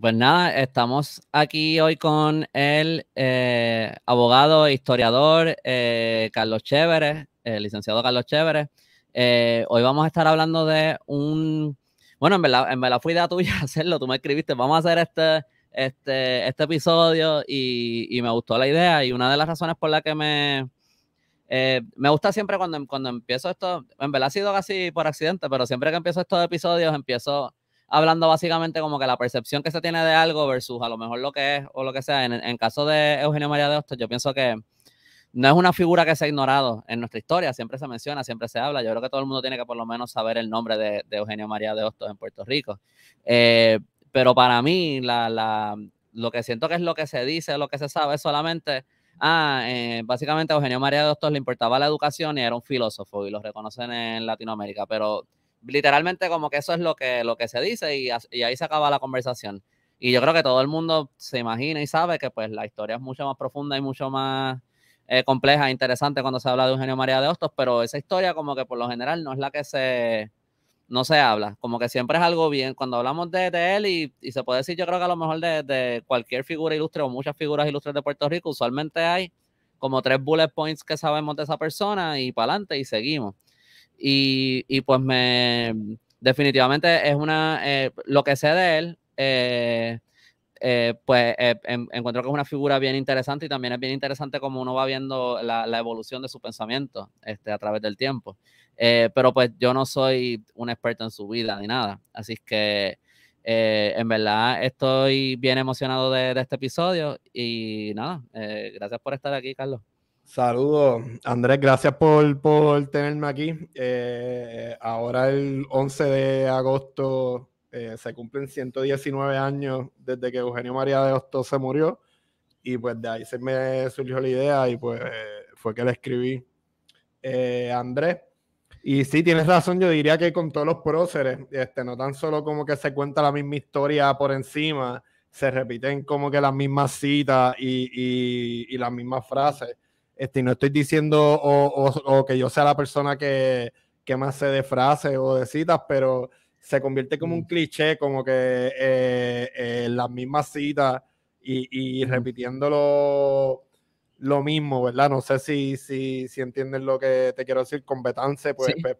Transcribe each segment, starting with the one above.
Pues nada, estamos aquí hoy con el abogado eh, abogado, historiador eh, Carlos Chévere, el licenciado Carlos Chévere. Eh, hoy vamos a estar hablando de un. Bueno, en verdad, en verdad fue idea tuya hacerlo, tú me escribiste, vamos a hacer este, este, este episodio y, me gustó la idea. Y una de las razones por las que me. me gusta siempre cuando, cuando empiezo esto, en verdad ha sido casi por accidente, pero siempre que empiezo estos episodios empiezo hablando básicamente como que la percepción que se tiene de algo versus a lo mejor lo que es o lo que sea. En, en caso de Eugenio María de Hostos, yo pienso que no es una figura que se ha ignorado en nuestra historia, siempre se menciona, siempre se habla. Yo creo que todo el mundo tiene que por lo menos saber el nombre de, Eugenio María de Hostos en Puerto Rico. Eh, pero para mí, la, lo que siento que es lo que se dice, lo que se sabe, es solamente, ah, eh, básicamente a Eugenio María de Hostos le importaba la educación y era un filósofo y lo reconocen en Latinoamérica, pero literalmente como que eso es lo que, lo que se dice y, ahí se acaba la conversación. Y yo creo que todo el mundo se imagina y sabe que pues la historia es mucho más profunda y mucho más eh, compleja e interesante cuando se habla de Eugenio María de Hostos, pero esa historia como que por lo general no es la que se, no se habla, como que siempre es algo bien, cuando hablamos de, él y, se puede decir yo creo que a lo mejor de, de cualquier figura ilustre o muchas figuras ilustres de Puerto Rico, usualmente hay como tres bullet points que sabemos de esa persona y para adelante y seguimos. Y, pues me definitivamente es una, eh, lo que sé de él, eh, eh, pues encuentro que es una figura bien interesante y también es bien interesante como uno va viendo la, evolución de su pensamiento este, a través del tiempo. pero pues yo no soy un experto en su vida ni nada, así que en verdad estoy bien emocionado de este episodio y nada, gracias por estar aquí, Carlos. Saludos, Andrés, gracias por, por tenerme aquí. Eh, ahora el 11 de agosto eh, se cumplen 119 años desde que Eugenio María de Hostos se murió y pues de ahí se me surgió la idea y pues fue que le escribí eh, Andrés. Y sí, tienes razón, yo diría que con todos los próceres, este, no tan solo como que se cuenta la misma historia por encima, se repiten como que las mismas citas y, y, y las mismas frases, este, no estoy diciendo o, que yo sea la persona que, que, más se de frases o de citas, pero se convierte como un mm. cliché, como que eh, eh, las mismas citas y, repitiéndolo lo mismo, ¿verdad? No sé si, si, si entiendes lo que te quiero decir. Con Betance, pues, pues,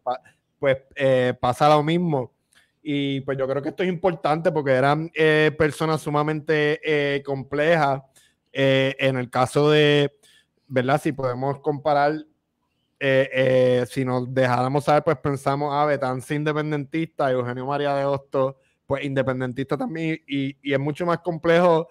pues eh, pasa lo mismo. Y pues yo creo que esto es importante porque eran personas sumamente complejas. en el caso de, ¿verdad? Si podemos comparar, eh, eh, si nos dejáramos saber, pues pensamos, a ah, independentista, Eugenio María de Hostos, pues independentista también, y, y es mucho más complejo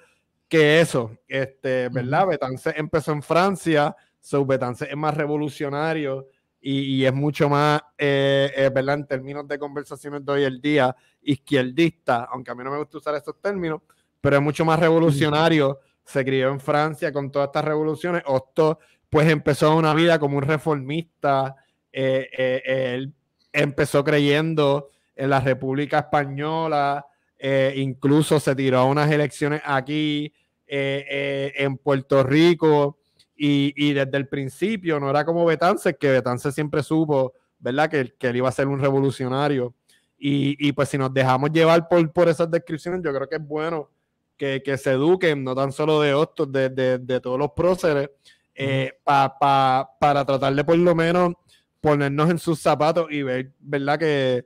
que eso, este, ¿verdad? Mm. empezó en Francia, so es más revolucionario y, y es mucho más, eh, ¿verdad? En términos de conversaciones de hoy el día, izquierdista, aunque a mí no me gusta usar esos términos, pero es mucho más revolucionario se crió en Francia con todas estas revoluciones. Otto pues empezó una vida como un reformista. Eh, eh, él empezó creyendo en la República Española, eh, incluso se tiró a unas elecciones aquí en Puerto Rico. Y, desde el principio no era como Betances que Betances siempre supo, ¿verdad?, que, que él iba a ser un revolucionario. Y, pues si nos dejamos llevar por, por esas descripciones, yo creo que es bueno que, se eduquen, no tan solo de Hostos, de, todos los próceres, eh, para tratar de por lo menos ponernos en sus zapatos y ver, ¿verdad?, que,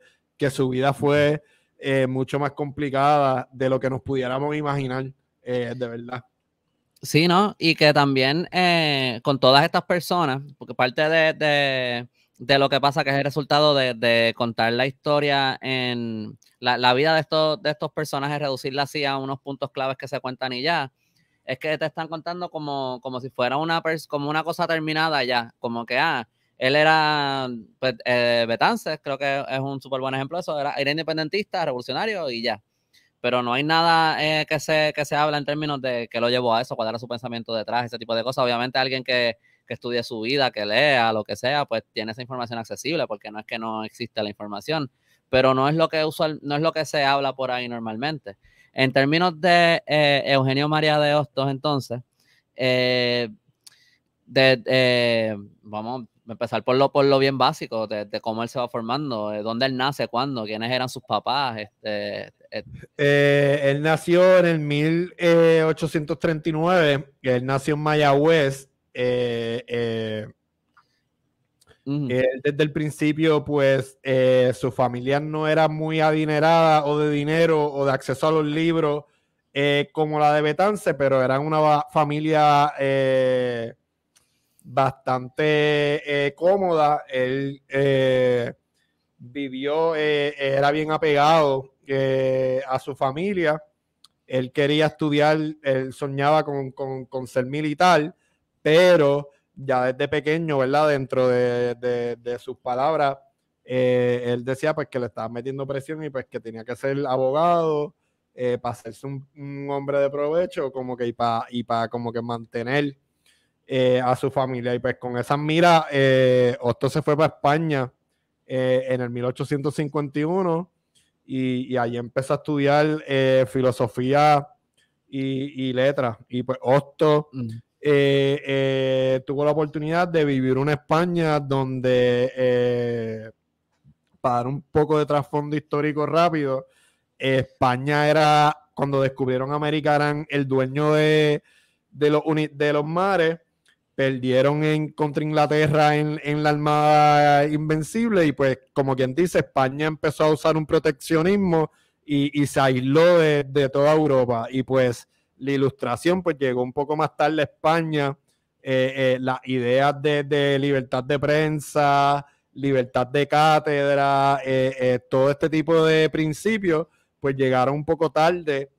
su vida fue eh, mucho más complicada de lo que nos pudiéramos imaginar, eh, de verdad. Sí, ¿no? Y que también con todas estas personas, porque parte de de lo que pasa, que es el resultado de, contar la historia en la, vida de estos, de estos personajes, reducirla así a unos puntos claves que se cuentan y ya. Es que te están contando como, como si fuera una, como una cosa terminada ya, como que, ah, él era pues, eh, Betances, creo que es un súper buen ejemplo de eso, era, era, independentista, revolucionario y ya. Pero no hay nada eh, que, se, que se habla en términos de que lo llevó a eso, cuál era su pensamiento detrás, ese tipo de cosas. Obviamente alguien que que estudie su vida, que lea, lo que sea, pues tiene esa información accesible, porque no es que no exista la información, pero no es lo que, usual, no es lo que se habla por ahí normalmente. En términos de eh, Eugenio María de Hostos, entonces, eh, eh, vamos a empezar por lo, por lo bien básico, de, cómo él se va formando, de dónde él nace, cuándo, quiénes eran sus papás. Este, él nació en el 1839, él nació en Mayagüez, eh, eh, eh, desde el principio, pues su familia no era muy adinerada o de dinero o de acceso a los libros como la de Betance, pero eran una familia bastante cómoda. Él vivió, era bien apegado a su familia él quería estudiar, él soñaba con, con ser militar pero ya desde pequeño, ¿verdad? Dentro de, sus palabras, eh, él decía pues que le estaba metiendo presión y pues que tenía que ser abogado eh, para hacerse un, hombre de provecho como que y para y como que mantener eh, a su familia. Y pues con esas miras, Otto se fue para España en el 1851 y, ahí empezó a estudiar filosofía y, letras. Y pues Otto... Eh, eh, tuvo la oportunidad de vivir una España donde, eh, para dar un poco de trasfondo histórico rápido, España era, cuando descubrieron América, eran el dueño de, los, de los mares, perdieron en, contra Inglaterra en, la Armada Invencible y pues, como quien dice, España empezó a usar un proteccionismo y, y se aisló de, de toda Europa y pues la ilustración pues llegó un poco más tarde a España, eh, eh, las ideas de, libertad de prensa, libertad de cátedra, eh, todo este tipo de principios, pues llegaron un poco tarde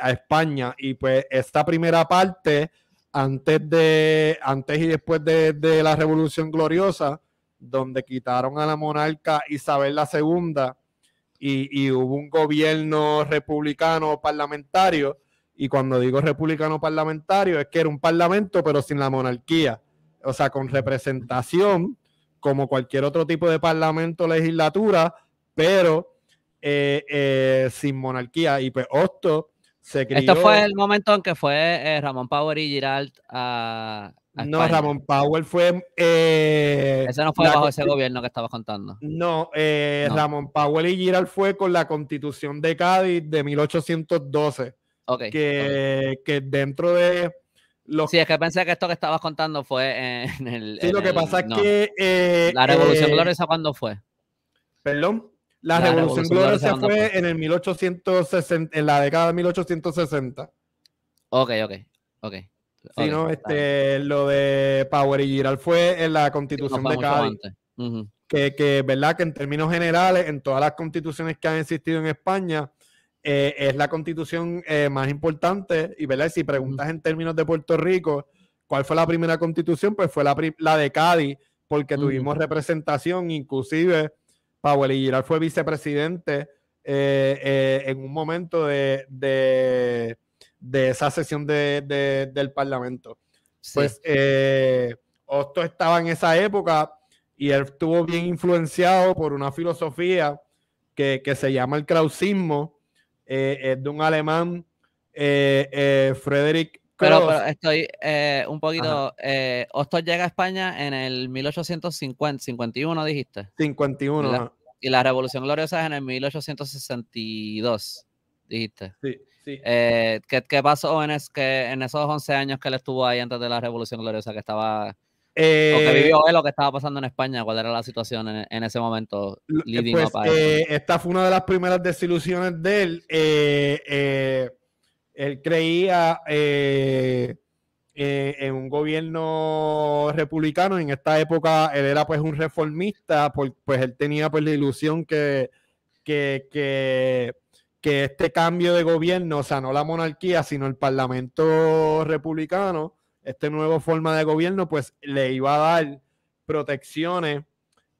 a España. Y pues esta primera parte, antes, de, antes y después de, la Revolución Gloriosa, donde quitaron a la monarca Isabel II y, y hubo un gobierno republicano parlamentario, y cuando digo republicano parlamentario, es que era un parlamento, pero sin la monarquía. O sea, con representación, como cualquier otro tipo de parlamento legislatura, pero eh, eh, sin monarquía. Y pues esto se crió. Esto fue el momento en que fue eh, Ramón Power y Giralt a. no, Ramón Power fue. ese no fue bajo ese gobierno que estabas contando. No, Ramón Power y Giral fue con la constitución de Cádiz de 1812 que, dentro de los... Sí, es que pensé que esto que estabas contando fue en el... Sí, lo que pasa es que... Eh, la Revolución eh, Gloriosa, ¿cuándo fue? Perdón. La, Revolución, Gloriosa, fue, en el 1860, en la década de 1860. Ok, ok, ok. Sí, no, este, lo de Power y Giral fue en la constitución de Cádiz. que, que, ¿verdad? Que en términos generales, en todas las constituciones que han existido en España, eh, es la constitución eh, más importante. Y si preguntas en términos de Puerto Rico, ¿cuál fue la primera constitución? Pues fue la, de Cádiz, porque tuvimos representación, inclusive Powell y fue vicepresidente eh, en un momento de, esa sesión del Parlamento. Pues Osto estaba en esa época y él estuvo bien influenciado por una filosofía que, que se llama el krausismo, eh, de un alemán, eh, eh Frederick pero, estoy eh, un poquito. Eh, llega a España en el 1850, 51, dijiste. 51. Y la, y la Revolución Gloriosa es en el 1862, dijiste. Sí, sí. ¿qué, ¿qué, pasó en, que, en esos 11 años que él estuvo ahí antes de la Revolución Gloriosa? Que estaba eh, que vivió él eh, lo que estaba pasando en España, cuál era la situación en, ese momento. Pues, eh, esta fue una de las primeras desilusiones de él. Eh, él creía en un gobierno republicano. En esta época él era pues un reformista, pues él tenía pues la ilusión que, que, que este cambio de gobierno, o sea, no la monarquía, sino el parlamento republicano, este nuevo forma de gobierno, pues le iba a dar protecciones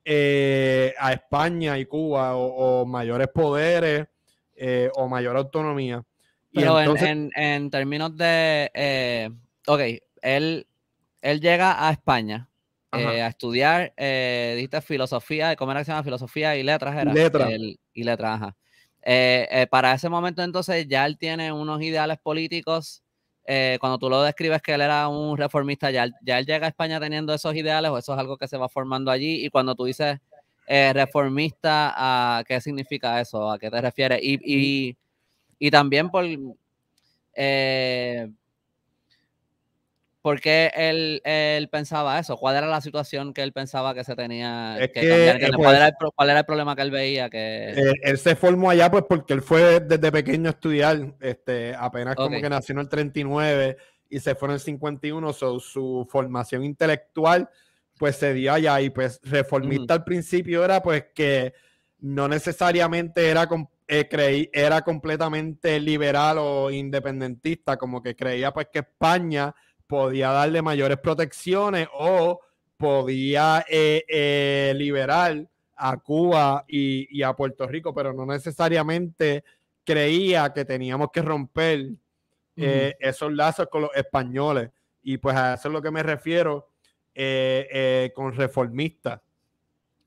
eh, a España y Cuba o, mayores poderes eh, o mayor autonomía. en, términos de, eh, ok, él, él llega a España a estudiar, filosofía, ¿cómo era que se llama? Filosofía y letras era. y letras, para ese momento entonces ya él tiene unos ideales políticos eh, cuando tú lo describes que él era un reformista, ya, él llega a España teniendo esos ideales o eso es algo que se va formando allí. Y cuando tú dices eh, reformista, ¿a ¿qué significa eso? ¿A qué te refieres? Y, y también por... Eh, porque él, él, pensaba eso? ¿Cuál era la situación que él pensaba que se tenía eh, pues ¿cuál, era el, problema que él veía? Que... Eh, él, se formó allá pues porque él fue desde pequeño a estudiar, este, apenas como que nació en el 39 y se fue en el 51, su formación intelectual pues se dio allá y pues reformista al principio era pues que no necesariamente era, eh, creí, era completamente liberal o independentista, como que creía pues que España podía darle mayores protecciones o podía eh, eh, liberar a Cuba y, a Puerto Rico, pero no necesariamente creía que teníamos que romper eh, esos lazos con los españoles. Y pues a eso es lo que me refiero con reformistas.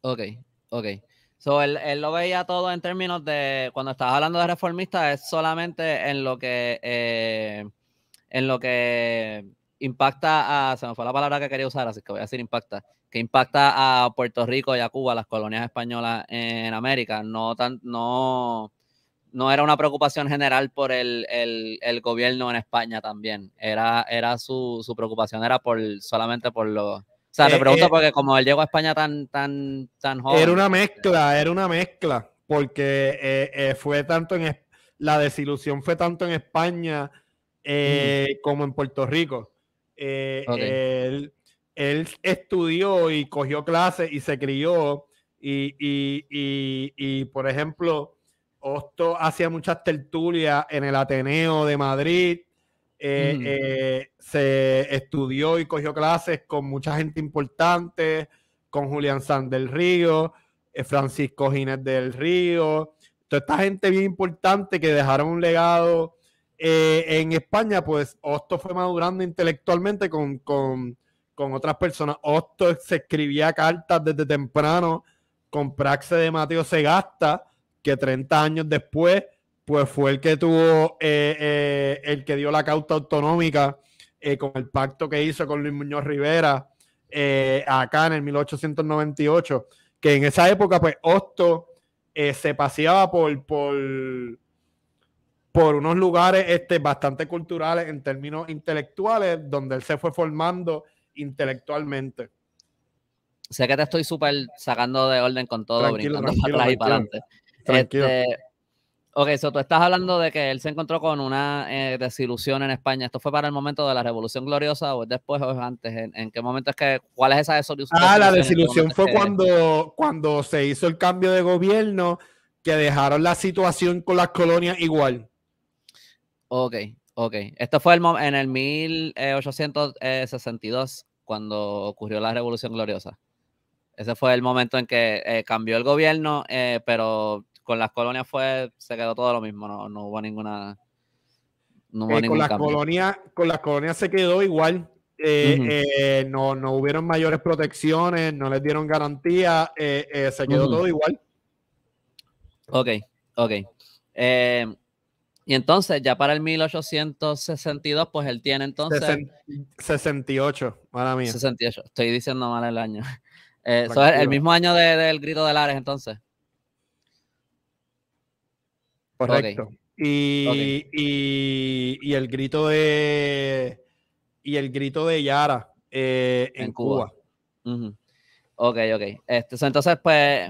Ok, ok. So, él, él, lo veía todo en términos de, cuando estás hablando de reformistas, es solamente en lo que, en lo que impacta a, se me fue la palabra que quería usar, así que voy a decir impacta, que impacta a Puerto Rico y a Cuba, las colonias españolas en América. No, tan, no, no era una preocupación general por el, el, gobierno en España también. Era, era su, preocupación, era por solamente por lo o sea, eh, pregunto eh, porque como él llegó a España tan, tan, tan joven. Era una mezcla, era una mezcla, porque eh, fue tanto en la desilusión fue tanto en España mm. como en Puerto Rico. Eh, él, estudió y cogió clases y se crió. Y, por ejemplo, Osto hacía muchas tertulias en el Ateneo de Madrid. Eh, eh, se estudió y cogió clases con mucha gente importante, con Julián San del Río, Francisco Ginés del Río, toda esta gente bien importante que dejaron un legado eh, en España, pues Osto fue madurando intelectualmente con, otras personas. Osto se escribía cartas desde temprano con Praxe de Mateo Segasta, que 30 años después, pues fue el que tuvo, eh, eh, el que dio la cauta autonómica con el pacto que hizo con Luis Muñoz Rivera acá en el 1898, que en esa época, pues Osto se paseaba por, por por unos lugares este, bastante culturales en términos intelectuales, donde él se fue formando intelectualmente. sé que te estoy súper sacando de orden con todo, brincando para atrás y para adelante. Tranquilo. Este, tú estás hablando de que él se encontró con una eh, desilusión en España. ¿Esto fue para el momento de la Revolución Gloriosa o después o antes? ¿En, qué momento es que, cuál es esa desilusión? Ah, la desilusión fue cuando, cuando se hizo el cambio de gobierno que dejaron la situación con las colonias igual. Ok, ok. Esto fue el en el 1862 eh, eh, cuando ocurrió la Revolución Gloriosa. Ese fue el momento en que eh, cambió el gobierno, pero con las colonias fue se quedó todo lo mismo, no, hubo ninguna... No hubo con, las colonias, con las colonias se quedó igual, no, no hubieron mayores protecciones, no les dieron garantía, se quedó todo igual. Ok, ok. Y entonces, ya para el 1862, pues él tiene entonces. 68, para mía. 68, estoy diciendo mal el año. Eh, el, mismo año del grito de Lares, entonces. Correcto. Y, el grito de. Y el grito de Yara eh, en, Cuba. Ok, ok. Este, entonces, pues,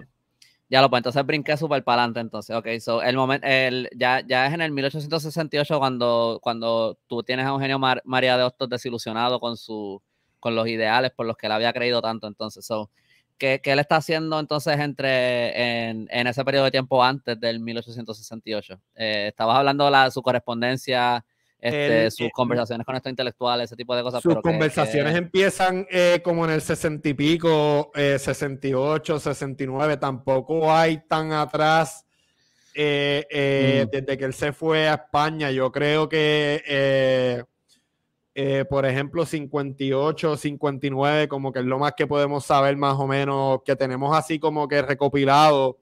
ya lo puedo, entonces brinqué súper para adelante entonces. Ok, el momento, ya, ya es en el 1868 cuando, cuando tú tienes a Eugenio María de Hostos desilusionado con su con los ideales por los que él había creído tanto entonces. So, ¿qué, ¿qué, él está haciendo entonces entre en, ese periodo de tiempo antes del 1868? Eh, estabas hablando de la, su correspondencia este, sus conversaciones con estos intelectuales, ese tipo de cosas. Sus conversaciones empiezan eh, como en el 60 y pico, 68, eh, 69, tampoco hay tan atrás. Eh, mm. Desde que él se fue a España, yo creo que, por ejemplo, 58, 59, como que es lo más que podemos saber más o menos, que tenemos así como que recopilado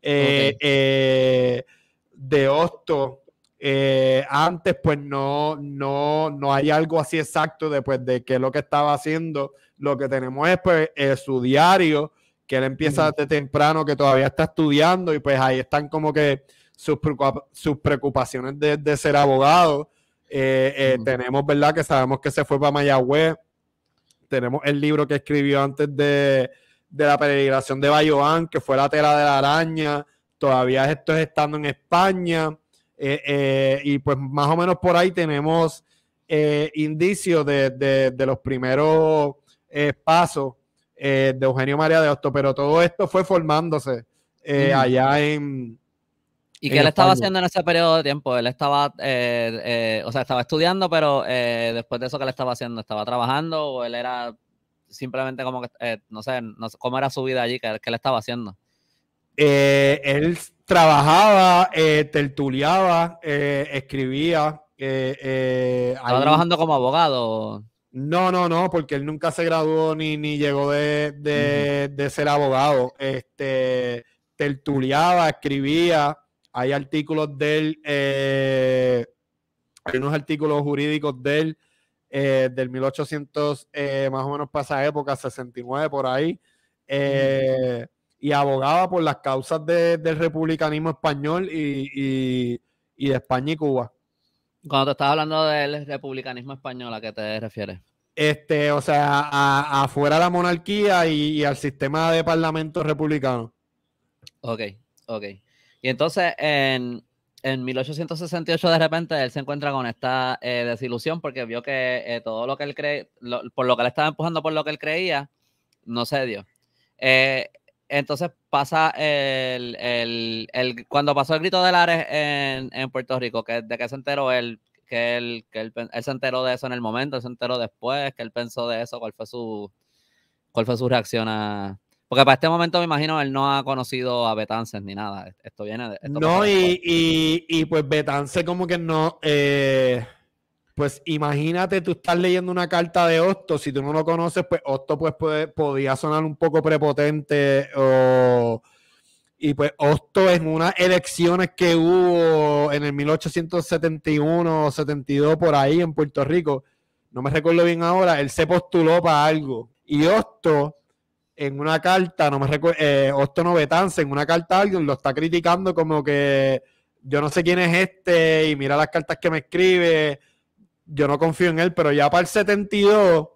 de Hosto eh, antes, pues no, no, no hay algo así exacto de, pues, de qué es lo que estaba haciendo. Lo que tenemos es pues, eh, su diario, que él empieza desde temprano, que todavía está estudiando, y pues ahí están como que sus, preocupaciones de, ser abogado. Eh, tenemos, ¿verdad? Que sabemos que se fue para Mayagüez. Tenemos el libro que escribió antes de, de la peregrinación de Bayoán, que fue la tela de la araña. Todavía esto es estando en España. Eh, eh, y pues más o menos por ahí tenemos eh, indicios de, los primeros pasos de Eugenio María de Hosto, pero todo esto fue formándose allá en... ¿Y qué él estaba haciendo en ese periodo de tiempo? Él estaba, o sea, estaba estudiando, pero después de eso, ¿qué le estaba haciendo? ¿Estaba trabajando o él era simplemente como que, no sé, cómo era su vida allí? ¿Qué, qué le estaba haciendo? él trabajaba, eh, tertuliaba, eh, escribía. Eh, eh, ¿Estaba trabajando como abogado? No, no, no, porque él nunca se graduó ni, ni llegó de, de, ser abogado. Este, tertuliaba, escribía. Hay artículos de él, hay unos artículos jurídicos de él del 1800, más o menos para esa época, 69 por ahí y abogaba por las causas del republicanismo español y, de España y Cuba. Cuando te estás hablando del republicanismo español, ¿a qué te refieres? Este, o sea, afuera de la monarquía y, al sistema de parlamento republicano. Ok, ok. Y entonces, en, 1868, de repente, él se encuentra con esta eh, desilusión porque vio que eh, todo lo que él cree, por lo que le estaba empujando, por lo que él creía, no se dio. Eh, entonces pasa el, cuando pasó el grito de Lares en, Puerto Rico, que de qué se enteró él, que, él, se enteró de eso en el momento, él se enteró después, que él pensó de eso, cuál fue su cuál fue su reacción a porque para este momento me imagino él no ha conocido a Betances ni nada. Esto viene de No, y, y, pues Betance como que no eh, pues imagínate tú estás leyendo una carta de Osto, si tú no lo conoces, pues Osto pues puede, podía sonar un poco prepotente Y pues Osto en unas elecciones que hubo en el 1871 o 72 por ahí en Puerto Rico, no me recuerdo bien ahora, él se postuló para algo. Y Osto en una carta, no me recuerdo, eh, Osto Novetanza, en una carta alguien lo está criticando como que yo no sé quién es este y mira las cartas que me escribe yo no confío en él, pero ya para el 72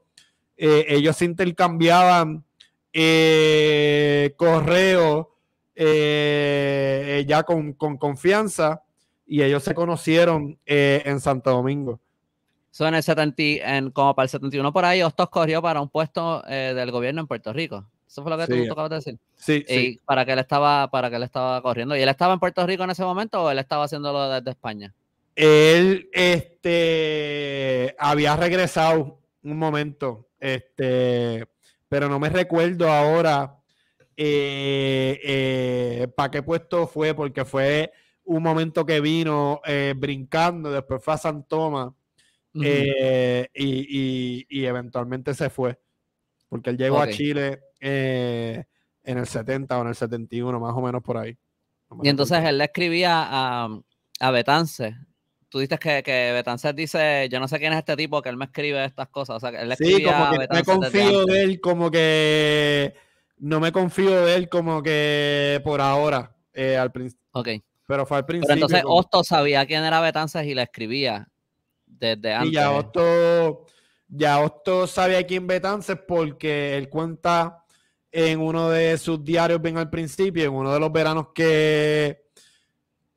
eh, ellos se intercambiaban eh, correo eh, ya con, confianza y ellos se conocieron eh, en Santo Domingo. Eso en el 70, como para el 71 por ahí, Hostos corrió para un puesto del gobierno en Puerto Rico. Eso fue lo que tú tú tocabas de decir. Sí, para que él estaba, para que él estaba corriendo. ¿Y él estaba en Puerto Rico en ese momento o él estaba haciéndolo desde España? Él este, había regresado un momento, este, pero no me recuerdo ahora eh, eh, para qué puesto fue, porque fue un momento que vino eh, brincando, después fue a San Tomás y, eventualmente se fue, porque él llegó a Chile en el 70 o en el 71, más o menos por ahí. y entonces él le escribía a, a Betance tú dices que, Betances dice, yo no sé quién es este tipo que él me escribe estas cosas. O sea, él sí, como que me confío de él, como que no me confío de él como que por ahora, eh, al principio. Ok. Pero fue al principio. Pero entonces Osto sabía quién era Betances y le escribía desde antes. Y ya Osto, ya Osto sabía quién Betances porque él cuenta en uno de sus diarios bien al principio, en uno de los veranos que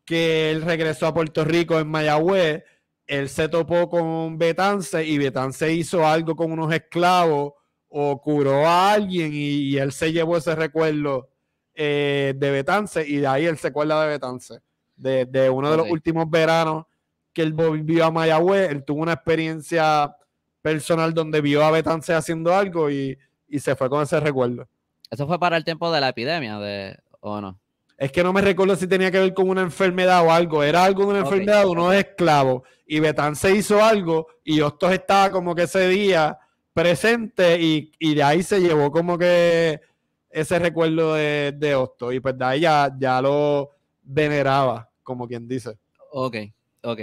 que él regresó a Puerto Rico en Mayagüez, él se topó con Betance y Betance hizo algo con unos esclavos o curó a alguien y, él se llevó ese recuerdo eh, de Betance y de ahí él se acuerda de Betance, de, uno de los últimos veranos que él volvió a Mayagüez, él tuvo una experiencia personal donde vio a Betance haciendo algo y, y se fue con ese recuerdo. Eso fue para el tiempo de la epidemia, de, ¿o no? Es que no me recuerdo si tenía que ver con una enfermedad o algo. Era algo de una enfermedad, uno es esclavo. Y Betán se hizo algo y Hostos estaba como que ese día presente y, de ahí se llevó como que ese recuerdo de, de Hostos. Y pues de ahí ya, lo veneraba, como quien dice. Ok, ok.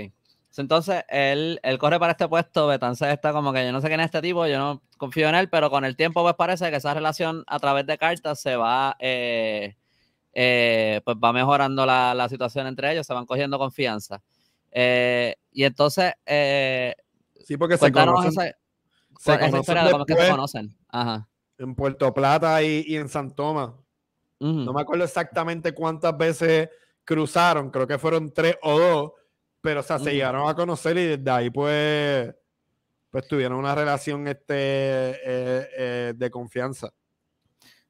Entonces, él, corre para este puesto, se está como que yo no sé quién es este tipo, yo no confío en él, pero con el tiempo pues parece que esa relación a través de cartas se va eh, eh, pues va mejorando la, situación entre ellos, se van cogiendo confianza. Eh, y entonces, eh, sí, porque se conocen, se pues, se conocen. En Puerto Plata y, en San Tomás. No me acuerdo exactamente cuántas veces cruzaron, creo que fueron tres o dos, pero se llegaron a conocer y desde ahí pues, pues tuvieron una relación este, de confianza.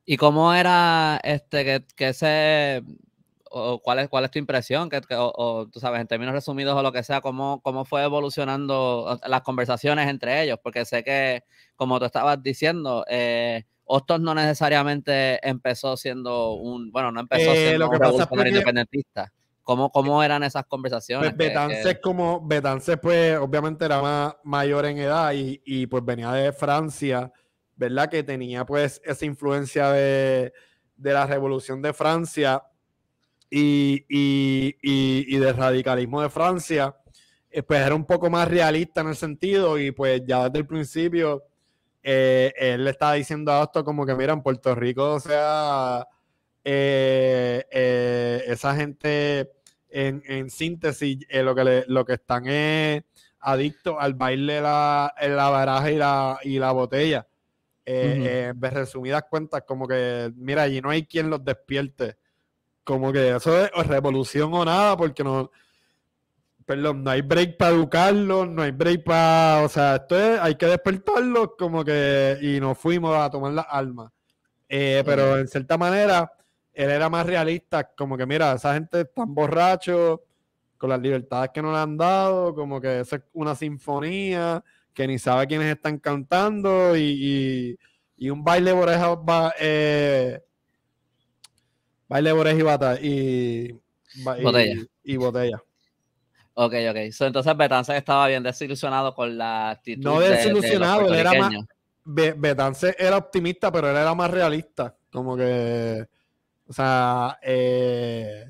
¿Y cómo era este que, que ese o cuál es cuál es tu impresión que, o, tú sabes en términos resumidos o lo que sea cómo cómo fue evolucionando las conversaciones entre ellos porque sé que como tú estabas diciendo eh, no necesariamente empezó siendo un bueno no empezó eh, siendo un independentista ¿Cómo, ¿Cómo, eh, eran esas conversaciones? Pues Betances, como Betances, pues obviamente era más mayor en edad y, y pues venía de Francia ¿verdad? Que tenía pues esa influencia de, la Revolución de Francia y, del radicalismo de Francia, eh, pues era un poco más realista en el sentido y pues ya desde el principio eh, él le estaba diciendo a esto como que mira, en Puerto Rico, o sea, eh, esa gente en, síntesis lo, que lo que están es adicto al baile, la, la baraja y la, y la botella eh, eh resumidas cuentas, como que, mira, allí no hay quien los despierte. Como que eso es revolución o nada, porque no. Perdón, no hay break para educarlos, no hay break para. O sea, esto es, hay que despertarlos, como que. Y nos fuimos a tomar las almas. Eh, pero en cierta manera, él era más realista, como que, mira, esa gente tan borracho, con las libertades que le han dado, como que eso es una sinfonía que ni sabe quiénes están cantando y, un baile oreja eh, baile oreja y bata y, botella. y botella. Ok, ok. entonces Betance estaba bien desilusionado con la actitud. No desilusionado, él era más. Betance era optimista, pero él era más realista. Como que. O sea, eh,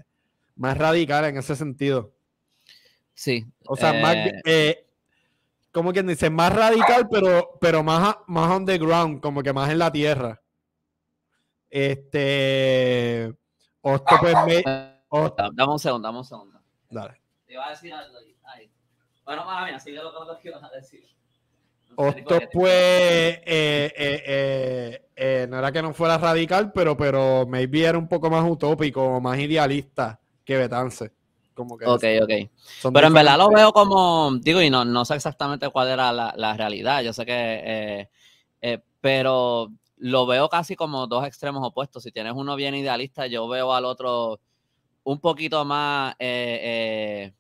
más radical en ese sentido. Sí. O sea, más, eh, eh, como quien dice, más radical, pero, más, más on como que más en la tierra. Este. Osto, pues. Me, ah, ah, Dame un segundo, dame un segundo. Dale. Te iba a decir algo ahí. Bueno, más así sigue lo que ibas a decir. pues. Eh, eh, eh, no era que no fuera radical, pero, pero maybe era un poco más utópico, más idealista que Betance ok, ok. Pero en verdad lo veo como, digo, y no, no sé exactamente cuál era la, realidad, yo sé que, eh, eh, pero lo veo casi como dos extremos opuestos. Si tienes uno bien idealista, yo veo al otro un poquito más eh,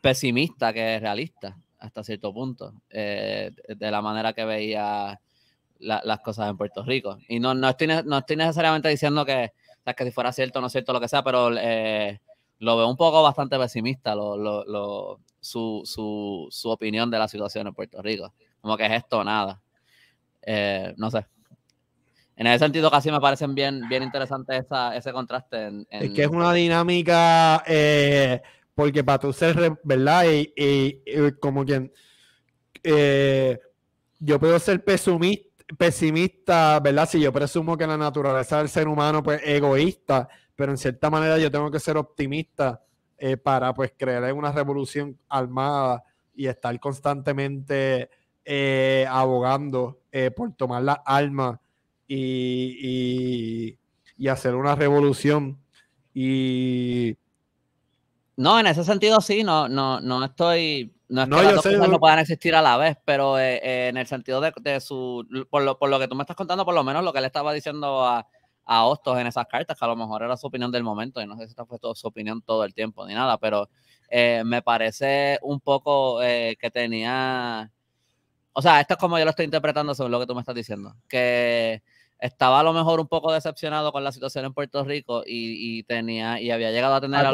pesimista que realista, hasta cierto punto, de la manera que veía las cosas en Puerto Rico. Y no, estoy, necesariamente diciendo que, o que si fuera cierto o no cierto, lo que sea, pero lo veo un poco bastante pesimista su, opinión de la situación en Puerto Rico. Como que es esto nada. Eh, no sé. En ese sentido, casi me parecen bien, bien ese contraste. Es que es una dinámica, eh, porque para tú ser, ¿verdad? Y, como quien. Eh, yo puedo ser pesimista, ¿verdad? Si yo presumo que la naturaleza del ser humano pues, egoísta, pero en cierta manera yo tengo que ser optimista eh, para pues creer en una revolución armada y estar constantemente eh, abogando eh, por tomar la alma y, hacer una revolución y no, en ese sentido sí, no, no, no estoy. No, es que las cosas no puedan existir a la vez, pero en el sentido de, su. Por lo, por lo, que tú me estás contando, por lo menos lo que él estaba diciendo a, a Hostos en esas cartas, que a lo mejor era su opinión del momento, y no sé si esta fue su opinión todo el tiempo ni nada, pero eh, me parece un poco eh, que tenía. O sea, esto es como yo lo estoy interpretando sobre lo que tú me estás diciendo, que estaba a lo mejor un poco decepcionado con la situación en Puerto Rico y, tenía y había llegado a tener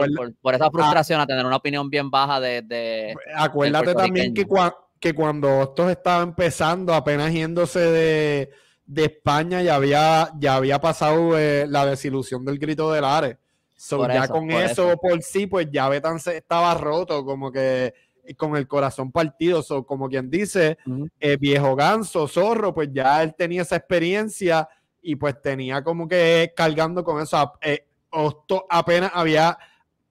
por, esa frustración a, tener una opinión bien baja de, Acuérdate también que, que cuando Hostos estaba empezando, apenas yéndose de de España ya había, ya había pasado eh, la desilusión del grito del Ares. So, ya con eso, por sí, pues ya estaba roto, como que con el corazón partido, como quien dice, eh, viejo ganso, zorro, pues ya él tenía esa experiencia y pues tenía como que cargando con eso. Eh, osto apenas había,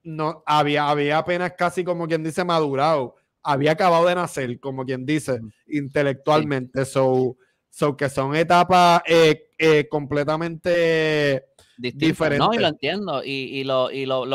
no, había, había apenas casi como quien dice madurado, había acabado de nacer, como quien dice, intelectualmente. So, que son etapas eh, eh, completamente diferentes. No, y lo entiendo, y, lo,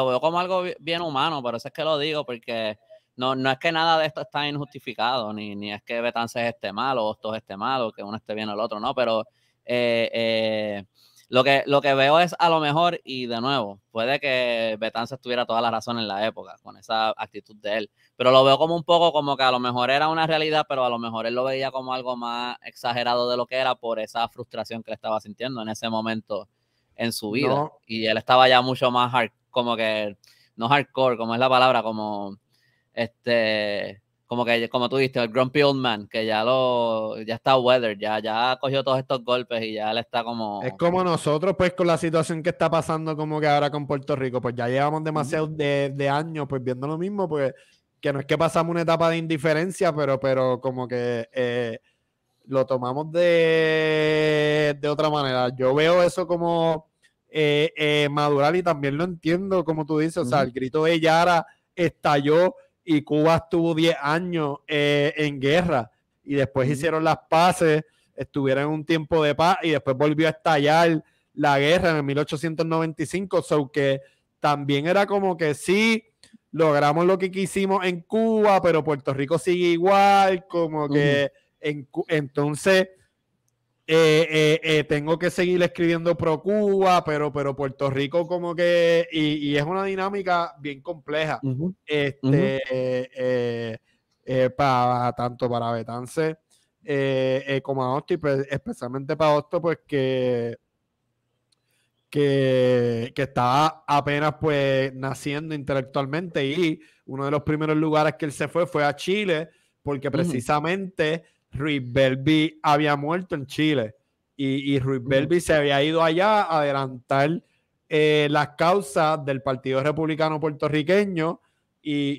veo como algo bien humano, pero eso es que lo digo porque no, no es que nada de esto está injustificado, ni, es que Betances este esté mal o estos esté mal o que uno esté bien o el otro, no, pero eh, eh lo que, lo que veo es a lo mejor, y de nuevo, puede que Betances tuviera toda la razón en la época con esa actitud de él, pero lo veo como un poco como que a lo mejor era una realidad, pero a lo mejor él lo veía como algo más exagerado de lo que era por esa frustración que estaba sintiendo en ese momento en su vida. Y él estaba ya mucho más hard, como que, no hardcore, como es la palabra, como este como que como tú dijiste, el Grumpy Old Man, que ya lo, ya está weather, ya, ya cogió todos estos golpes y ya le está como. Es como nosotros, pues, con la situación que está pasando, como que ahora con Puerto Rico, pues ya llevamos demasiados de, años, pues viendo lo mismo, pues, que no es que pasamos una etapa de indiferencia, pero, pero como que eh, lo tomamos de, otra manera. Yo veo eso como eh, eh, madurar y también lo entiendo, como tú dices, o sea, el grito de Yara estalló y Cuba estuvo 10 años eh, en guerra y después hicieron las paces, estuvieron en un tiempo de paz y después volvió a estallar la guerra en el 1895, so que también era como que sí, logramos lo que quisimos en Cuba, pero Puerto Rico sigue igual, como que en, entonces eh, eh, eh, tengo que seguir escribiendo pro Cuba, pero, pero Puerto Rico como que, y, es una dinámica bien compleja, este, para, tanto para Betance como a Osto, y pues, especialmente para Osto, pues que que, que estaba apenas pues naciendo intelectualmente y uno de los primeros lugares que él se fue fue a Chile porque precisamente Ruiz Belvi había muerto en Chile y, y Ruiz Belvi se había ido allá a adelantar eh, las causas del Partido Republicano Puertorriqueño y,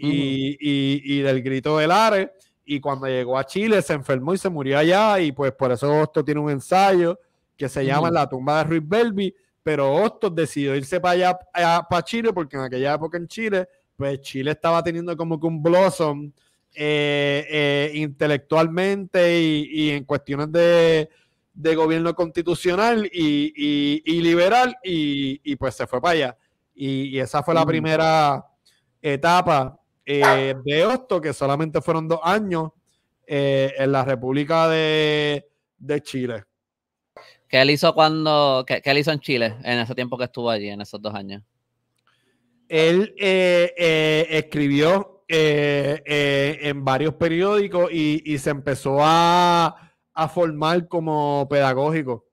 y, del grito del ARE. Y cuando llegó a Chile se enfermó y se murió allá. Y pues por eso Hostos tiene un ensayo que se llama La tumba de Ruiz Belvi. Pero Hostos decidió irse para allá, para Chile, porque en aquella época en Chile, pues Chile estaba teniendo como que un blossom eh, eh, intelectualmente y, en cuestiones de, gobierno constitucional y, liberal, y, pues se fue para allá. Y, esa fue la mm. primera etapa eh, de Hosto, que solamente fueron dos años en la República de, Chile. ¿Qué él hizo cuando, qué él hizo en Chile en ese tiempo que estuvo allí, en esos dos años? Él escribió eh, eh, en varios periódicos y, se empezó a, formar como pedagógico.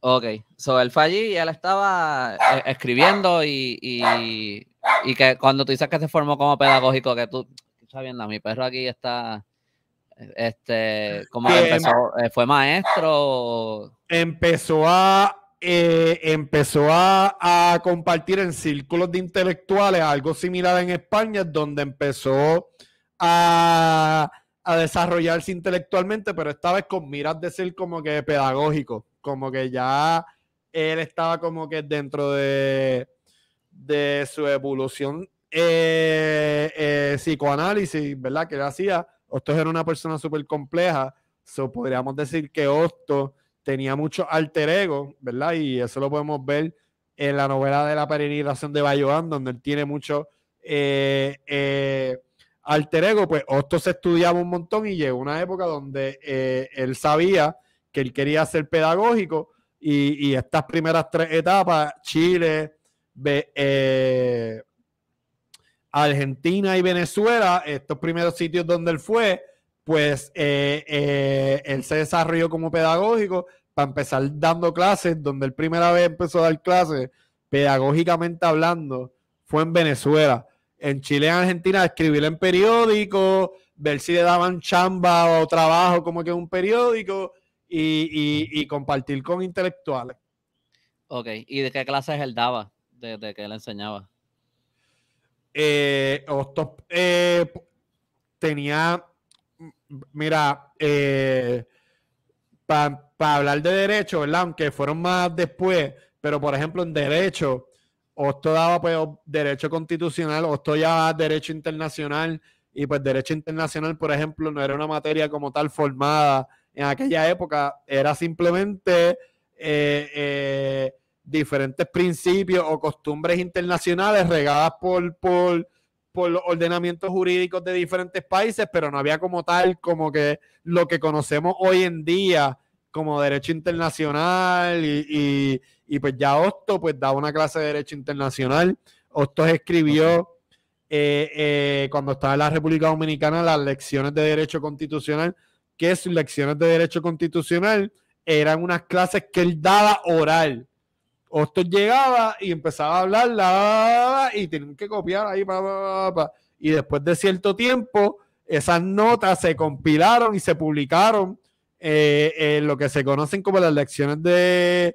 Ok, so él fue allí y él estaba eh, escribiendo y, que cuando tú dices que se formó como pedagógico, que tú, sabiendo a mi perro aquí está, este, como empezó, fue maestro. Empezó a, eh, empezó a, compartir en círculos de intelectuales algo similar en España, donde empezó a, desarrollarse intelectualmente, pero esta vez con miras de ser como que pedagógico, como que ya él estaba como que dentro de, su evolución eh, eh, psicoanálisis, ¿verdad? Que él hacía. Osto era una persona súper compleja, podríamos decir que Osto tenía mucho alter ego, ¿verdad? Y eso lo podemos ver en la novela de la perenización de Bayoán, donde él tiene mucho eh, eh, alter ego. Pues Hostos estudiaba un montón y llegó una época donde eh, él sabía que él quería ser pedagógico y, y estas primeras tres etapas, Chile, Argentina y Venezuela, estos primeros sitios donde él fue, pues eh, eh, él se desarrolló como pedagógico para empezar dando clases, donde él primera vez empezó a dar clases, pedagógicamente hablando, fue en Venezuela. En Chile, en Argentina, escribir en periódico, ver si le daban chamba o trabajo como que un periódico y, compartir con intelectuales. Ok, ¿y de qué clases él daba? ¿De, qué le enseñaba? Eh, eh tenía Mira, eh, para hablar de derecho, ¿verdad? Aunque fueron más después, pero por ejemplo en derecho, esto daba pues derecho constitucional, esto ya derecho internacional, y pues derecho internacional, por ejemplo, no era una materia como tal formada en aquella época, era simplemente eh, eh, diferentes principios o costumbres internacionales regadas por, por por ordenamientos jurídicos de diferentes países, pero no había como tal, como que lo que conocemos hoy en día como derecho internacional y, pues ya Osto pues daba una clase de derecho internacional. Osto escribió eh, eh, cuando estaba en la República Dominicana las lecciones de derecho constitucional, que sus lecciones de derecho constitucional eran unas clases que él daba oral Hostos llegaba y empezaba a hablarla y tenían que copiar ahí. y después de cierto tiempo, esas notas se compilaron y se publicaron eh, en lo que se conocen como las lecciones de,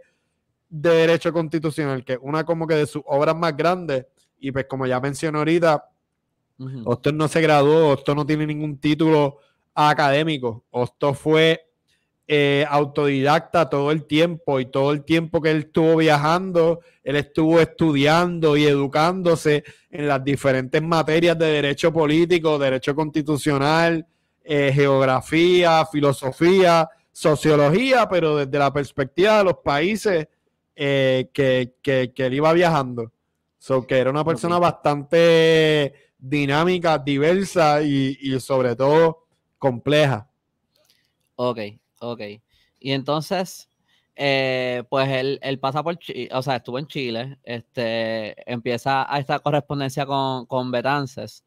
Derecho Constitucional, que es una como que de sus obras más grandes. Y pues como ya mencioné ahorita, uh no se graduó, Hostos no tiene ningún título académico. Hostos fue eh, autodidacta todo el tiempo y todo el tiempo que él estuvo viajando, él estuvo estudiando y educándose en las diferentes materias de derecho político, derecho constitucional, eh, geografía, filosofía, sociología, pero desde la perspectiva de los países eh, que, él iba viajando. So, que era una persona pues bastante dinámica, diversa y, y sobre todo compleja. Ok, Ok. Y entonces, eh, pues él, pasa por Chile, o sea, estuvo en Chile, este, empieza a esta correspondencia con, con Betances.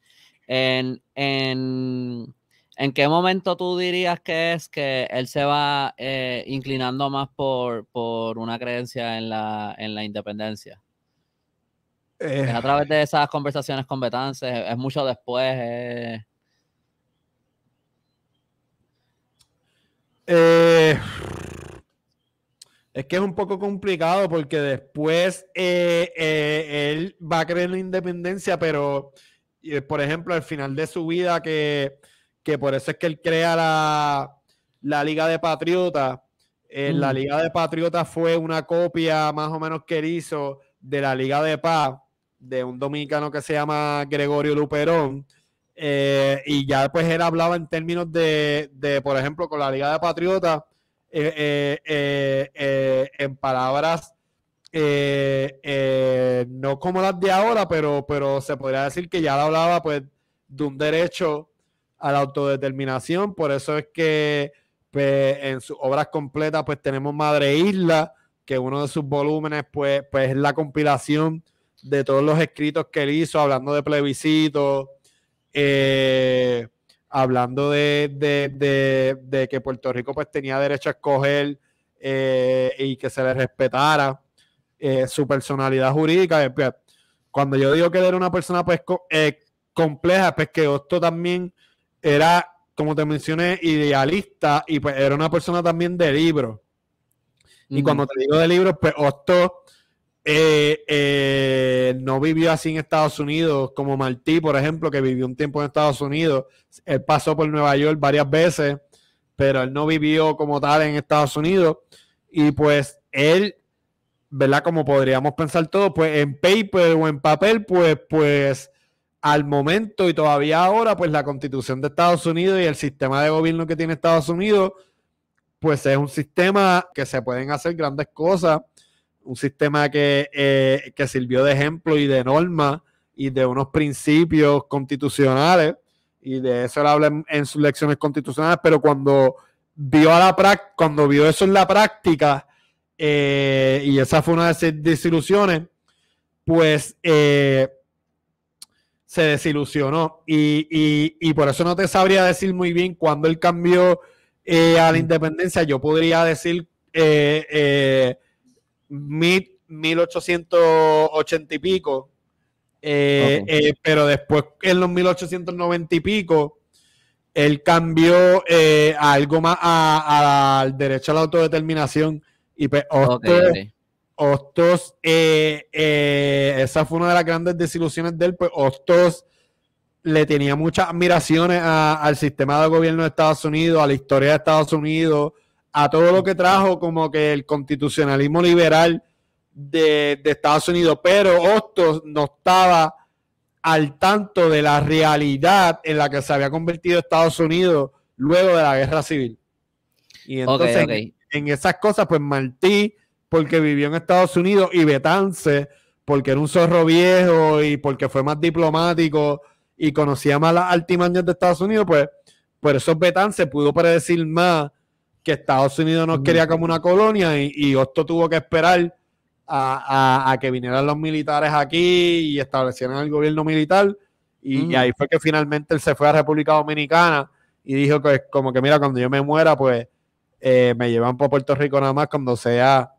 En, qué momento tú dirías que es que él se va eh, inclinando más por, una creencia en la, independencia? Eh. a través de esas conversaciones con Betances, es, es mucho después. Eh, es que es un poco complicado porque después eh, eh, él va a creer la independencia, pero por ejemplo, al final de su vida, que, por eso es que él crea la, la Liga de Patriotas. La mm. Liga de Patriotas fue una copia más o menos que hizo de la Liga de Paz de un dominicano que se llama Gregorio Luperón eh, y ya pues él hablaba en términos de, por ejemplo, con la Liga de Patriotas, eh, eh, en palabras no como las de ahora, pero, pero se podría decir que ya hablaba pues de un derecho a la autodeterminación, por eso es que pues, en sus obras completas pues tenemos Madre Isla, que uno de sus volúmenes pues, pues es la compilación de todos los escritos que él hizo hablando de plebiscitos... Eh, hablando de, que Puerto Rico pues tenía derecho a escoger eh, y que se le respetara eh, su personalidad jurídica. Pues, cuando yo digo que era una persona pues compleja, pues que Osto también era, como te mencioné, idealista y pues era una persona también de libro Y cuando te digo de libros, pues Osto eh, eh, no vivió así en Estados Unidos, como Martí, por ejemplo, que vivió un tiempo en Estados Unidos. Él pasó por Nueva York varias veces, pero él no vivió como tal en Estados Unidos. Y pues él, ¿verdad? Como podríamos pensar todo, pues en paper o en papel, pues, pues al momento y todavía ahora, pues la constitución de Estados Unidos y el sistema de gobierno que tiene Estados Unidos, pues es un sistema que se pueden hacer grandes cosas un sistema eh, que, sirvió de ejemplo y de norma y de unos principios constitucionales, y de eso él habla en, sus lecciones constitucionales, pero cuando vio, a la cuando vio eso en la práctica, eh, y esa fue una de sus desilusiones, pues eh, se desilusionó. Y, por eso no te sabría decir muy bien cuando él cambió a la mm. independencia. Yo podría decir 1880 y pico. Eh, eh, pero después, en los 1890 y pico, él cambió eh, algo más al derecho a la autodeterminación. Y pues esa fue una de las grandes desilusiones de él. Pues le tenía muchas admiraciones al sistema de gobierno de Estados Unidos, a la historia de Estados Unidos, a todo lo que trajo como que el constitucionalismo liberal de, Estados Unidos, pero Hostos no estaba al tanto de la realidad en la que se había convertido Estados Unidos luego de la guerra civil. Y entonces En, esas cosas, pues Martí, porque vivió en Estados Unidos, y Betance, porque era un zorro viejo y porque fue más diplomático y conocía más las altimañas de Estados Unidos, pues por eso Betance pudo predecir más que Estados Unidos nos quería como una colonia y, y tuvo que esperar a, que vinieran los militares aquí y establecieran el gobierno militar. Y, mm. ahí fue que finalmente él se fue a República Dominicana y dijo que como que mira, cuando yo me muera, pues eh, me llevan por Puerto Rico nada más cuando sea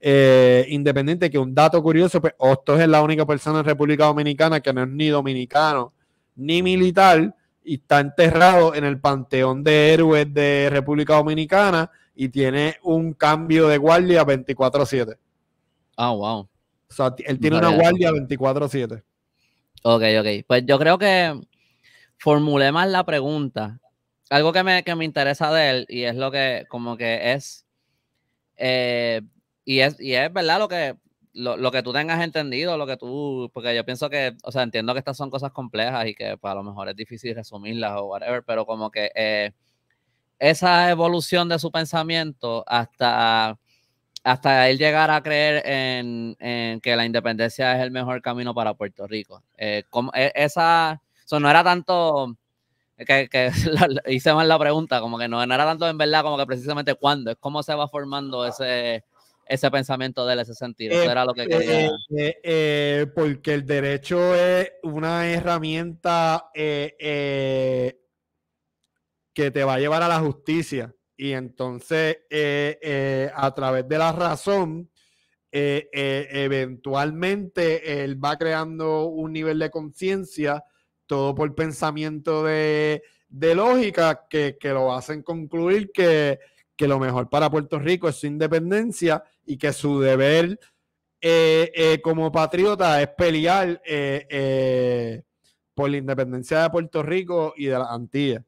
eh, independiente. Que un dato curioso, pues Osto es la única persona en República Dominicana que no es ni dominicano ni militar y está enterrado en el Panteón de Héroes de República Dominicana y tiene un cambio de guardia 24-7. Ah, wow. O sea, él tiene una guardia 24-7. Ok, ok. Pues yo creo que formulé más la pregunta. Algo que me, que me interesa de él y es lo que como que es, eh, y es, y es verdad lo que lo, lo, que tú tengas entendido, lo que tú, porque yo pienso que, o sea, entiendo que estas son cosas complejas y que pues, a lo mejor es difícil resumirlas o whatever, pero como que eh, esa evolución de su pensamiento hasta, hasta él llegar a creer en, en que la independencia es el mejor camino para Puerto Rico. Eh, como, e, esa, o sea, no era tanto eh, que, hice mal la pregunta, como que no, no, era tanto en verdad como que precisamente cuándo, es cómo se va formando ese ese pensamiento de él, ese sentido. era lo que eh, eh, eh, porque el derecho es una herramienta que te va a llevar a la justicia. Y entonces, a través de la razón, eventualmente él va creando un nivel de conciencia, todo por pensamiento de, lógica, que, lo hacen concluir que, que lo mejor para Puerto Rico es su independencia y que su deber eh, eh, como patriota es pelear eh, por la independencia de Puerto Rico y de la Antillas.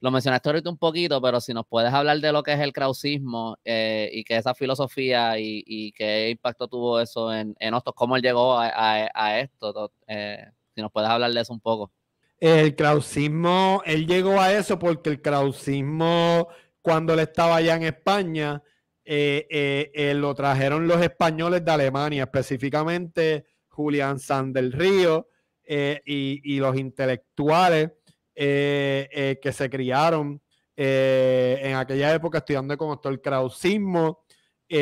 Lo mencionaste ahorita un poquito, pero si nos puedes hablar de lo que es el krausismo y que esa filosofía y, qué impacto tuvo eso en, en cómo él llegó a, a esto, si nos puedes hablar de eso un poco. El krausismo, él llegó a eso porque el krausismo, cuando él estaba allá en España, eh, eh, eh, lo trajeron los españoles de Alemania, específicamente Julián San del Río y, los intelectuales que se criaron en aquella época estudiando con Otto el krausismo.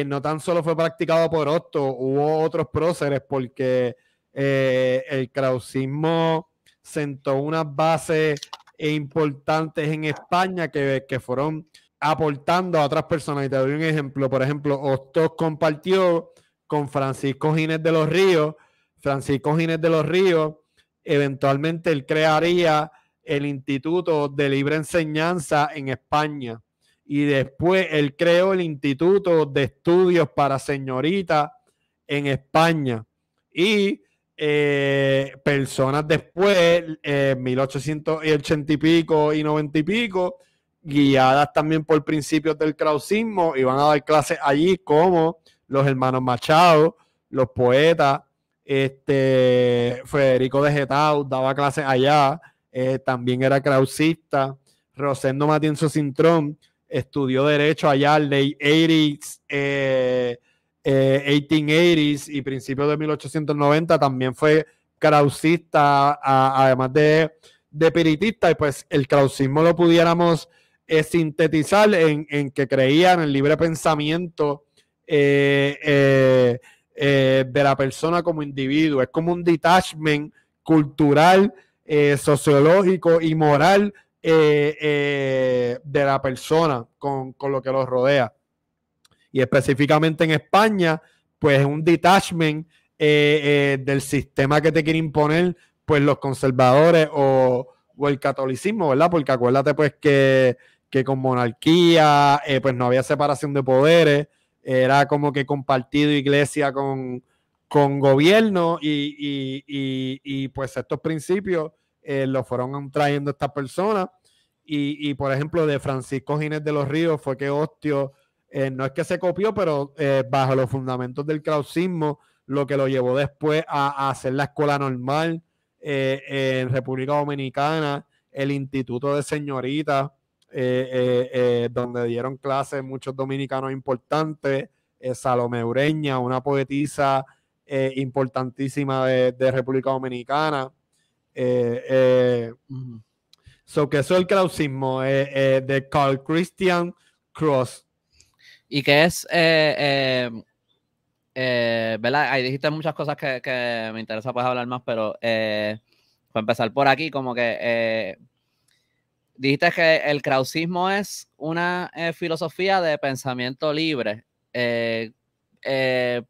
no tan solo fue practicado por Otto, hubo otros próceres porque el krausismo sentó unas bases importantes en España que, que fueron aportando a otras personas. Y te doy un ejemplo. Por ejemplo, Hostos compartió con Francisco Gines de los Ríos. Francisco Gines de los Ríos, eventualmente él crearía el Instituto de Libre Enseñanza en España. Y después él creó el Instituto de Estudios para Señoritas en España. Y eh, personas después, eh, en 1880 y pico y 90 y pico, guiadas también por principios del krausismo, y van a dar clases allí como los hermanos Machado, los poetas, este, Federico de Getau daba clases allá, eh, también era krausista, Rosendo Matienzo Cintrón estudió Derecho allá en late s 1880 y principios de 1890, también fue krausista, además de, de piritista, y pues el krausismo lo pudiéramos es sintetizar en, que creían en el libre pensamiento eh, eh, eh, de la persona como individuo. Es como un detachment cultural, sociológico y moral de la persona con, lo que los rodea. Y específicamente en España, pues un detachment del sistema que te quiere imponer, pues los conservadores o, o el catolicismo, ¿verdad? Porque acuérdate pues que que con monarquía, eh, pues no había separación de poderes, era como que compartido iglesia con, con gobierno y, pues estos principios eh, los fueron trayendo estas personas. Y, por ejemplo, de Francisco Ginés de los Ríos fue que Hostio, eh, no es que se copió, pero bajo los fundamentos del clausismo lo que lo llevó después a hacer la escuela normal en República Dominicana, el Instituto de Señoritas, eh, eh, eh, donde dieron clases muchos dominicanos importantes, Salome Ureña, una poetisa importantísima de, República Dominicana. So que eso es el clausismo de Carl Christian Cross. Y que es ¿verdad? Ahí dijiste muchas cosas que, me interesa pues hablar más, pero eh, a empezar por aquí, como que dijiste que el krausismo es una eh, filosofía de pensamiento libre. Eh, eh,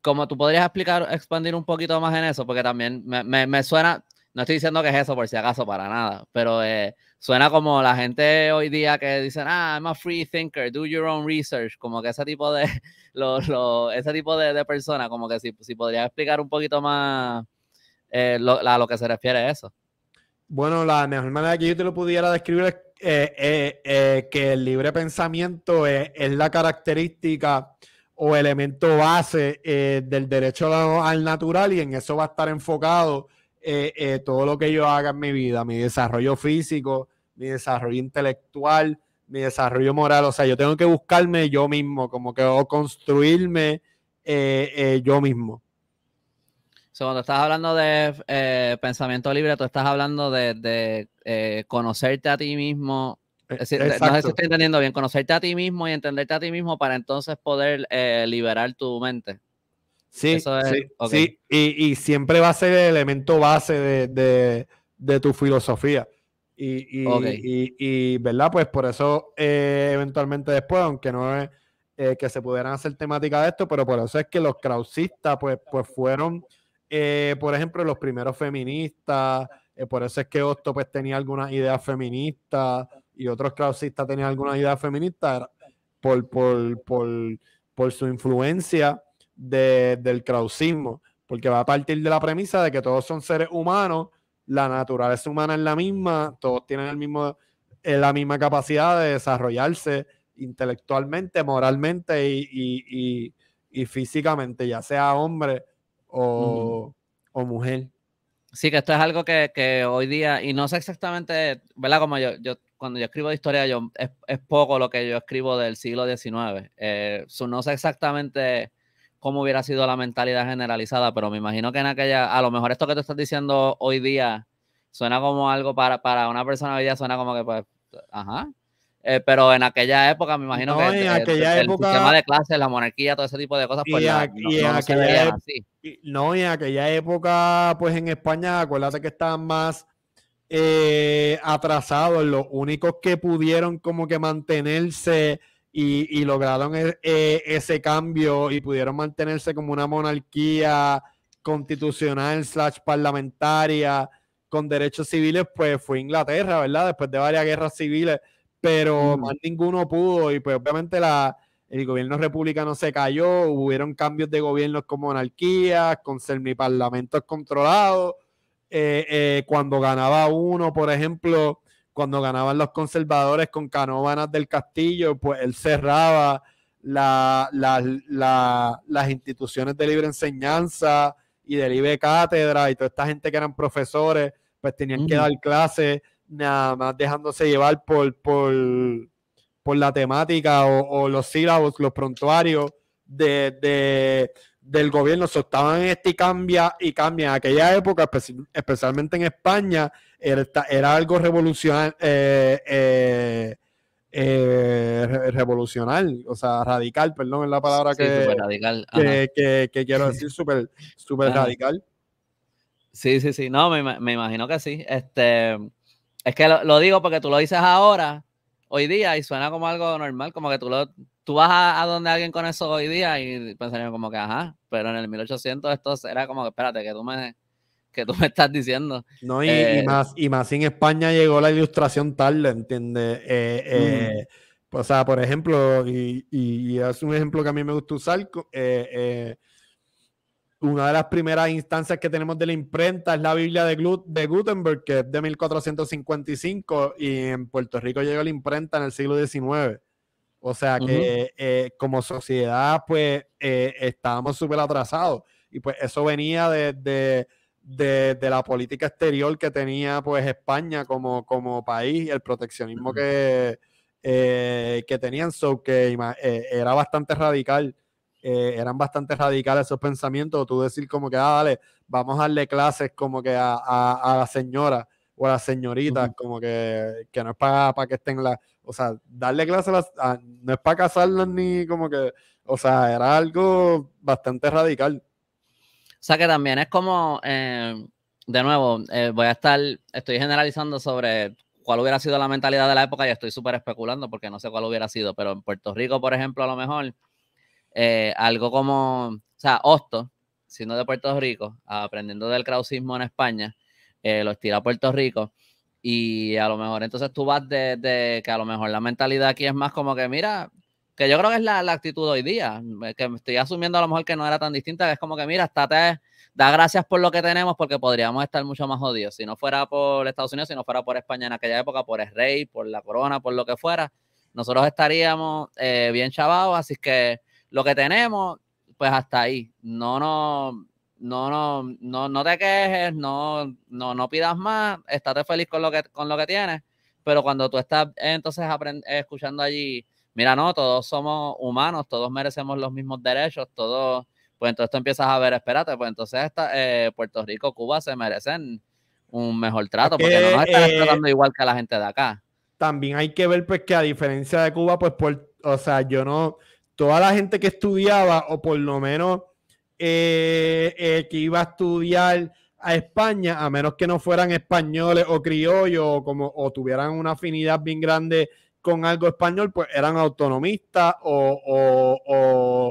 como tú podrías explicar, expandir un poquito más en eso, porque también me, suena, no estoy diciendo que es eso por si acaso, para nada, pero suena como la gente hoy día que dicen, ah, I'm a free thinker, do your own research, como que ese tipo de, personas, ese tipo de, como que si, si podrías explicar un poquito más a lo que se refiere eso. Bueno, la mejor manera que yo te lo pudiera describir es eh, eh, eh, que el libre pensamiento es, la característica o elemento base del derecho al natural y en eso va a estar enfocado todo lo que yo haga en mi vida, mi desarrollo físico, mi desarrollo intelectual, mi desarrollo moral. O sea, yo tengo que buscarme yo mismo, como que construirme yo mismo cuando estás hablando de eh, pensamiento libre, tú estás hablando de, eh, conocerte a ti mismo. Eh, no sé si estoy entendiendo bien, conocerte a ti mismo y entenderte a ti mismo para entonces poder liberar tu mente. Sí, sí, Y, siempre va a ser el elemento base de, tu filosofía. Y, y, ¿verdad? Pues por eso eventualmente después, aunque no es que se pudieran hacer temática de esto, pero por eso es que los krausistas pues, pues fueron eh, por ejemplo, los primeros feministas, eh, por eso es que Hosto pues, tenía algunas ideas feministas y otros clausistas tenían algunas ideas feministas por, por, su influencia del krausismo, porque va a partir de la premisa de que todos son seres humanos, la naturaleza humana es la misma, todos tienen el mismo, eh, la misma capacidad de desarrollarse intelectualmente, moralmente y, y físicamente, ya sea hombre o, mujer. Sí, que esto es algo que, hoy día, y no sé exactamente, ¿verdad? Como yo, yo cuando yo escribo de historia, yo, es, poco lo que yo escribo del siglo XIX. Eh, no sé exactamente cómo hubiera sido la mentalidad generalizada, pero me imagino que en aquella, a lo mejor esto que tú estás diciendo hoy día suena como algo para, para una persona hoy día, suena como que, pues, ajá, eh, pero en aquella época, me imagino que el, sistema de clases, la monarquía, todo ese tipo de cosas, no, y en aquella época, pues en España, acuérdate que estaban más eh, atrasados, los únicos que pudieron como que mantenerse y, lograron e, e, ese cambio y pudieron mantenerse como una monarquía constitucional slash parlamentaria con derechos civiles, pues fue Inglaterra, ¿verdad? Después de varias guerras civiles pero mm. más ninguno pudo y pues obviamente el gobierno republicano se cayó, hubieron cambios de gobiernos como monarquías, con semiparlamentos controlados, eh, eh, cuando ganaba uno, por ejemplo, cuando ganaban los conservadores con canóbanas del Castillo, pues él cerraba las instituciones de libre enseñanza y de libre cátedra y toda esta gente que eran profesores, pues tenían que mm. dar clases nada más dejándose llevar por, por, la temática o, los sílabos, los prontuarios de, del gobierno. se estaban en este y cambia y cambia. En aquella época, especialmente en España, era, algo revolucionario. Eh, eh, eh, revolucional, o sea, radical, perdón, es la palabra que, Que, quiero decir, súper super, radical. Sí, sí, sí, no, me, me, imagino que sí. Este, es que lo, digo porque tú lo dices ahora, hoy día, y suena como algo normal, como que tú, lo, tú vas a, donde alguien con eso hoy día y pensarían como que, ajá, pero en el 1800 esto era como que, espérate, que tú me, que tú me estás diciendo. No, y, eh, más, y más en España llegó la ilustración tarde, ¿entiendes? Eh, mm. eh O sea, por ejemplo, y, es un ejemplo que a mí me gusta usar, eh, eh una de las primeras instancias que tenemos de la imprenta es la Biblia de, Glut Gutenberg, que es de 1455, y en Puerto Rico llegó la imprenta en el siglo XIX. O sea que eh, como sociedad, pues eh, estábamos súper atrasados. Y pues eso venía de, la política exterior que tenía pues España como, como país, el proteccionismo que, eh, que tenían, que era bastante radical eh, eran bastante radicales esos pensamientos, tú decir como que, ah, dale, vamos a darle clases como que a, a, la señora o a la señorita, como que, que, no es para, que estén la, o sea, darle clases a, no es para casarlas ni como que, o sea, era algo bastante radical. O sea que también es como, eh, de nuevo, eh, voy a estar, estoy generalizando sobre cuál hubiera sido la mentalidad de la época y estoy súper especulando porque no sé cuál hubiera sido, pero en Puerto Rico, por ejemplo, a lo mejor eh, algo como, o sea, Hosto, siendo de Puerto Rico, aprendiendo del krausismo en España, eh, lo estira a Puerto Rico. Y a lo mejor entonces tú vas de, que a lo mejor la mentalidad aquí es más como que, mira, que yo creo que es la, la actitud hoy día, eh, que estoy asumiendo a lo mejor que no era tan distinta, es como que, mira, estate, da gracias por lo que tenemos porque podríamos estar mucho más jodidos. Si no fuera por Estados Unidos, si no fuera por España en aquella época, por el rey, por la corona, por lo que fuera, nosotros estaríamos bien chavados, así que lo que tenemos, pues hasta ahí. No, no, no, no, no, no te quejes, no, no, no pidas más, estate feliz con lo que, con lo que tienes. Pero cuando tú estás entonces escuchando allí, mira, no, todos somos humanos, todos merecemos los mismos derechos, todos, pues entonces tú empiezas a ver, espérate, pues entonces eh, Puerto Rico, Cuba se merecen un mejor trato, porque no nos están eh, igual que la gente de acá. También hay que ver, pues, que a diferencia de Cuba, pues, por, o sea, yo no, toda la gente que estudiaba, o por lo menos eh, que iba a estudiar a España, a menos que no fueran españoles o criollos o, tuvieran una afinidad bien grande con algo español, pues eran autonomistas o,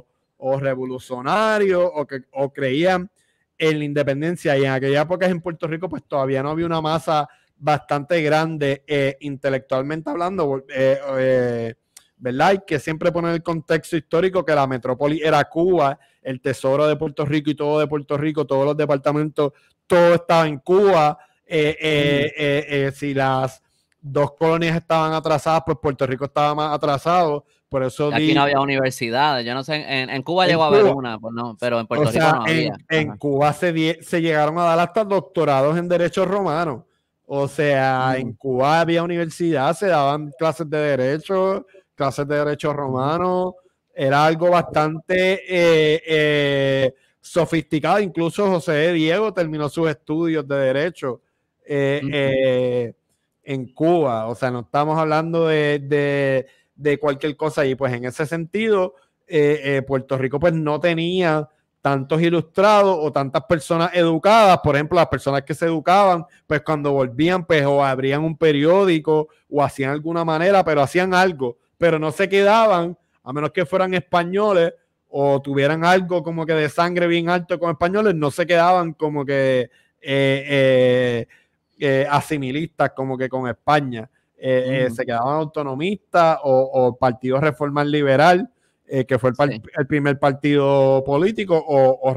revolucionarios o, que, o creían en la independencia. Y en aquella época en Puerto Rico, pues todavía no había una masa bastante grande eh, intelectualmente hablando. Eh, ¿verdad? Y que siempre poner el contexto histórico que la metrópoli era Cuba, el tesoro de Puerto Rico y todo de Puerto Rico, todos los departamentos, todo estaba en Cuba. Eh, eh, mm. eh, si las dos colonias estaban atrasadas, pues Puerto Rico estaba más atrasado. Por eso aquí no había universidades. Yo no sé, en, Cuba llegó a haber una, pues no, pero en Puerto Rico no había. En, Cuba se, llegaron a dar hasta doctorados en Derecho Romano. O sea, mm. en Cuba había universidad, se daban clases de Derecho clases de derecho romano, era algo bastante eh, eh, sofisticado. Incluso José Diego terminó sus estudios de derecho eh, en Cuba. O sea, no estamos hablando de, de, de cualquier cosa. Y pues en ese sentido, Puerto Rico pues no tenía tantos ilustrados o tantas personas educadas, por ejemplo, las personas que se educaban, pues cuando volvían, pues o abrían un periódico o hacían alguna manera, pero hacían algo pero no se quedaban, a menos que fueran españoles o tuvieran algo como que de sangre bien alto con españoles, no se quedaban como que eh, eh, eh, asimilistas como que con España. Se quedaban autonomistas o, partidos Partido Reforma Liberal, que fue el, primer partido político, o,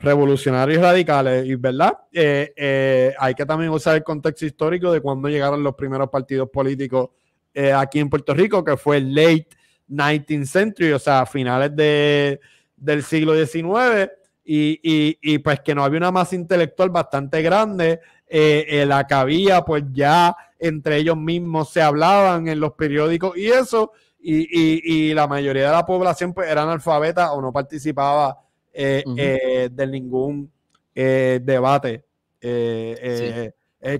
revolucionarios radicales, y ¿verdad? hay que también usar el contexto histórico de cuando llegaron los primeros partidos políticos eh, aquí en Puerto Rico, que fue el late 19th century, o sea, finales de, del siglo XIX, y, pues que no había una masa intelectual bastante grande, eh, eh, la cabía pues ya entre ellos mismos se hablaban en los periódicos y eso, y, la mayoría de la población pues era analfabeta o no participaba de ningún debate.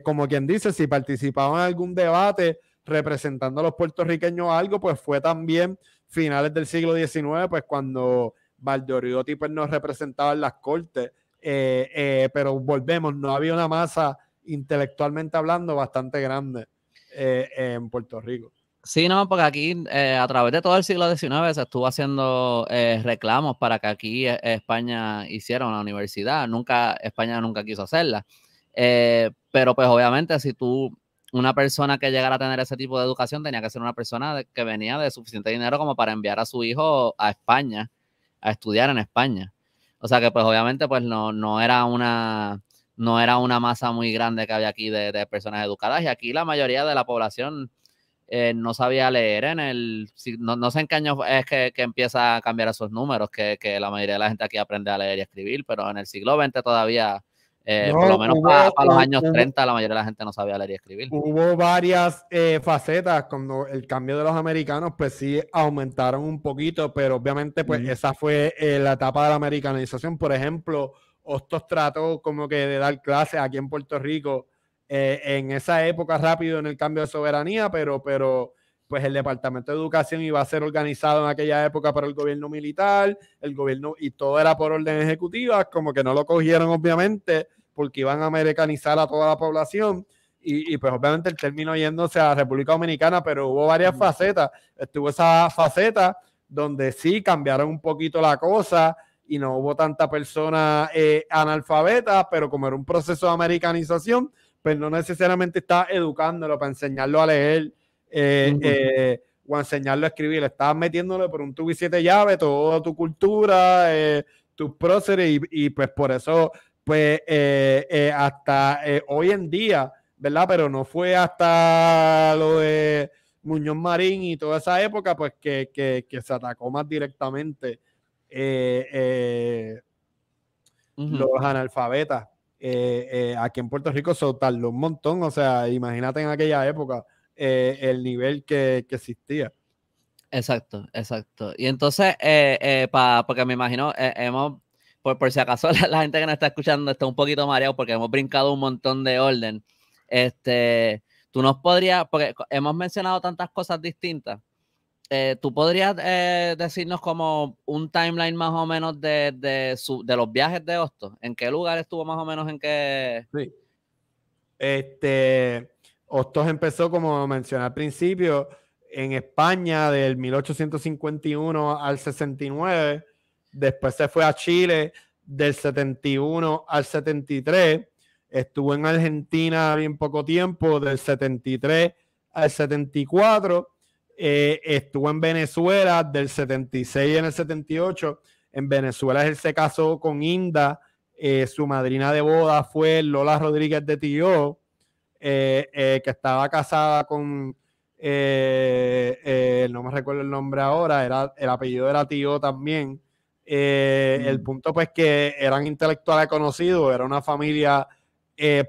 como quien dice, si participaban en algún debate, representando a los puertorriqueños algo, pues fue también finales del siglo XIX, pues cuando Valdoriotti pues nos representaba en las cortes, eh, eh, pero volvemos, no había una masa intelectualmente hablando bastante grande eh, en Puerto Rico. Sí, no, porque aquí a través de todo el siglo XIX se estuvo haciendo reclamos para que aquí España hiciera una universidad. Nunca, España nunca quiso hacerla. pero pues obviamente si tú una persona que llegara a tener ese tipo de educación tenía que ser una persona que venía de suficiente dinero como para enviar a su hijo a España, a estudiar en España. O sea que pues obviamente pues no, no era una no era una masa muy grande que había aquí de, personas educadas y aquí la mayoría de la población eh, no sabía leer en el, no, no, sé en qué año es que, empieza a cambiar esos números, que, que la mayoría de la gente aquí aprende a leer y escribir, pero en el siglo XX todavía eh, por lo menos para los años 30 la mayoría de la gente no sabía leer y escribir. Hubo varias eh, facetas cuando el cambio de los americanos pues sí aumentaron un poquito, pero obviamente pues esa fue eh, la etapa de la americanización. Por ejemplo, Hostos trató como que de dar clases aquí en Puerto Rico en esa época rápido en el cambio de soberanía, pero, pero pues el Departamento de Educación iba a ser organizado en aquella época por el gobierno militar, el gobierno, y todo era por orden ejecutiva, como que no lo cogieron obviamente porque iban a americanizar a toda la población. Y, pues obviamente el término yéndose a República Dominicana, pero hubo varias facetas. Estuvo esa faceta donde sí cambiaron un poquito la cosa y no hubo tanta persona eh, analfabeta, pero como era un proceso de americanización, pues no necesariamente está educándolo para enseñarlo a leer o eh, enseñarlo eh, a escribir. Le estabas metiéndole por un tubo siete llaves toda tu cultura, eh, tus próceres, y, pues por eso, pues hasta hoy en día, ¿verdad? Pero no fue hasta lo de Muñoz Marín y toda esa época, pues que, se atacó más directamente. los analfabetas aquí en Puerto Rico se un montón, o sea, imagínate en aquella época, eh, el nivel que, existía. Exacto, exacto. Y entonces, eh, eh, porque me imagino, hemos, por, si acaso la, gente que nos está escuchando está un poquito mareado porque hemos brincado un montón de orden. Este, tú nos podrías, porque hemos mencionado tantas cosas distintas, tú podrías decirnos como un timeline más o menos de, de, su, los viajes de Hostos, en qué lugar estuvo más o menos en qué... Sí. Este, Hostos empezó, como mencioné al principio, en España del 1851 al 69. Después se fue a Chile del 71 al 73. Estuvo en Argentina bien poco tiempo, del 73 al 74. Eh, estuvo en Venezuela del 76 en el 78. En Venezuela él se casó con Inda. Eh, su madrina de boda fue Lola Rodríguez de Tío. Eh, eh, que estaba casada con, eh, no me recuerdo el nombre ahora, era, el apellido era Tío también. El mm. punto pues que eran intelectuales conocidos, era una familia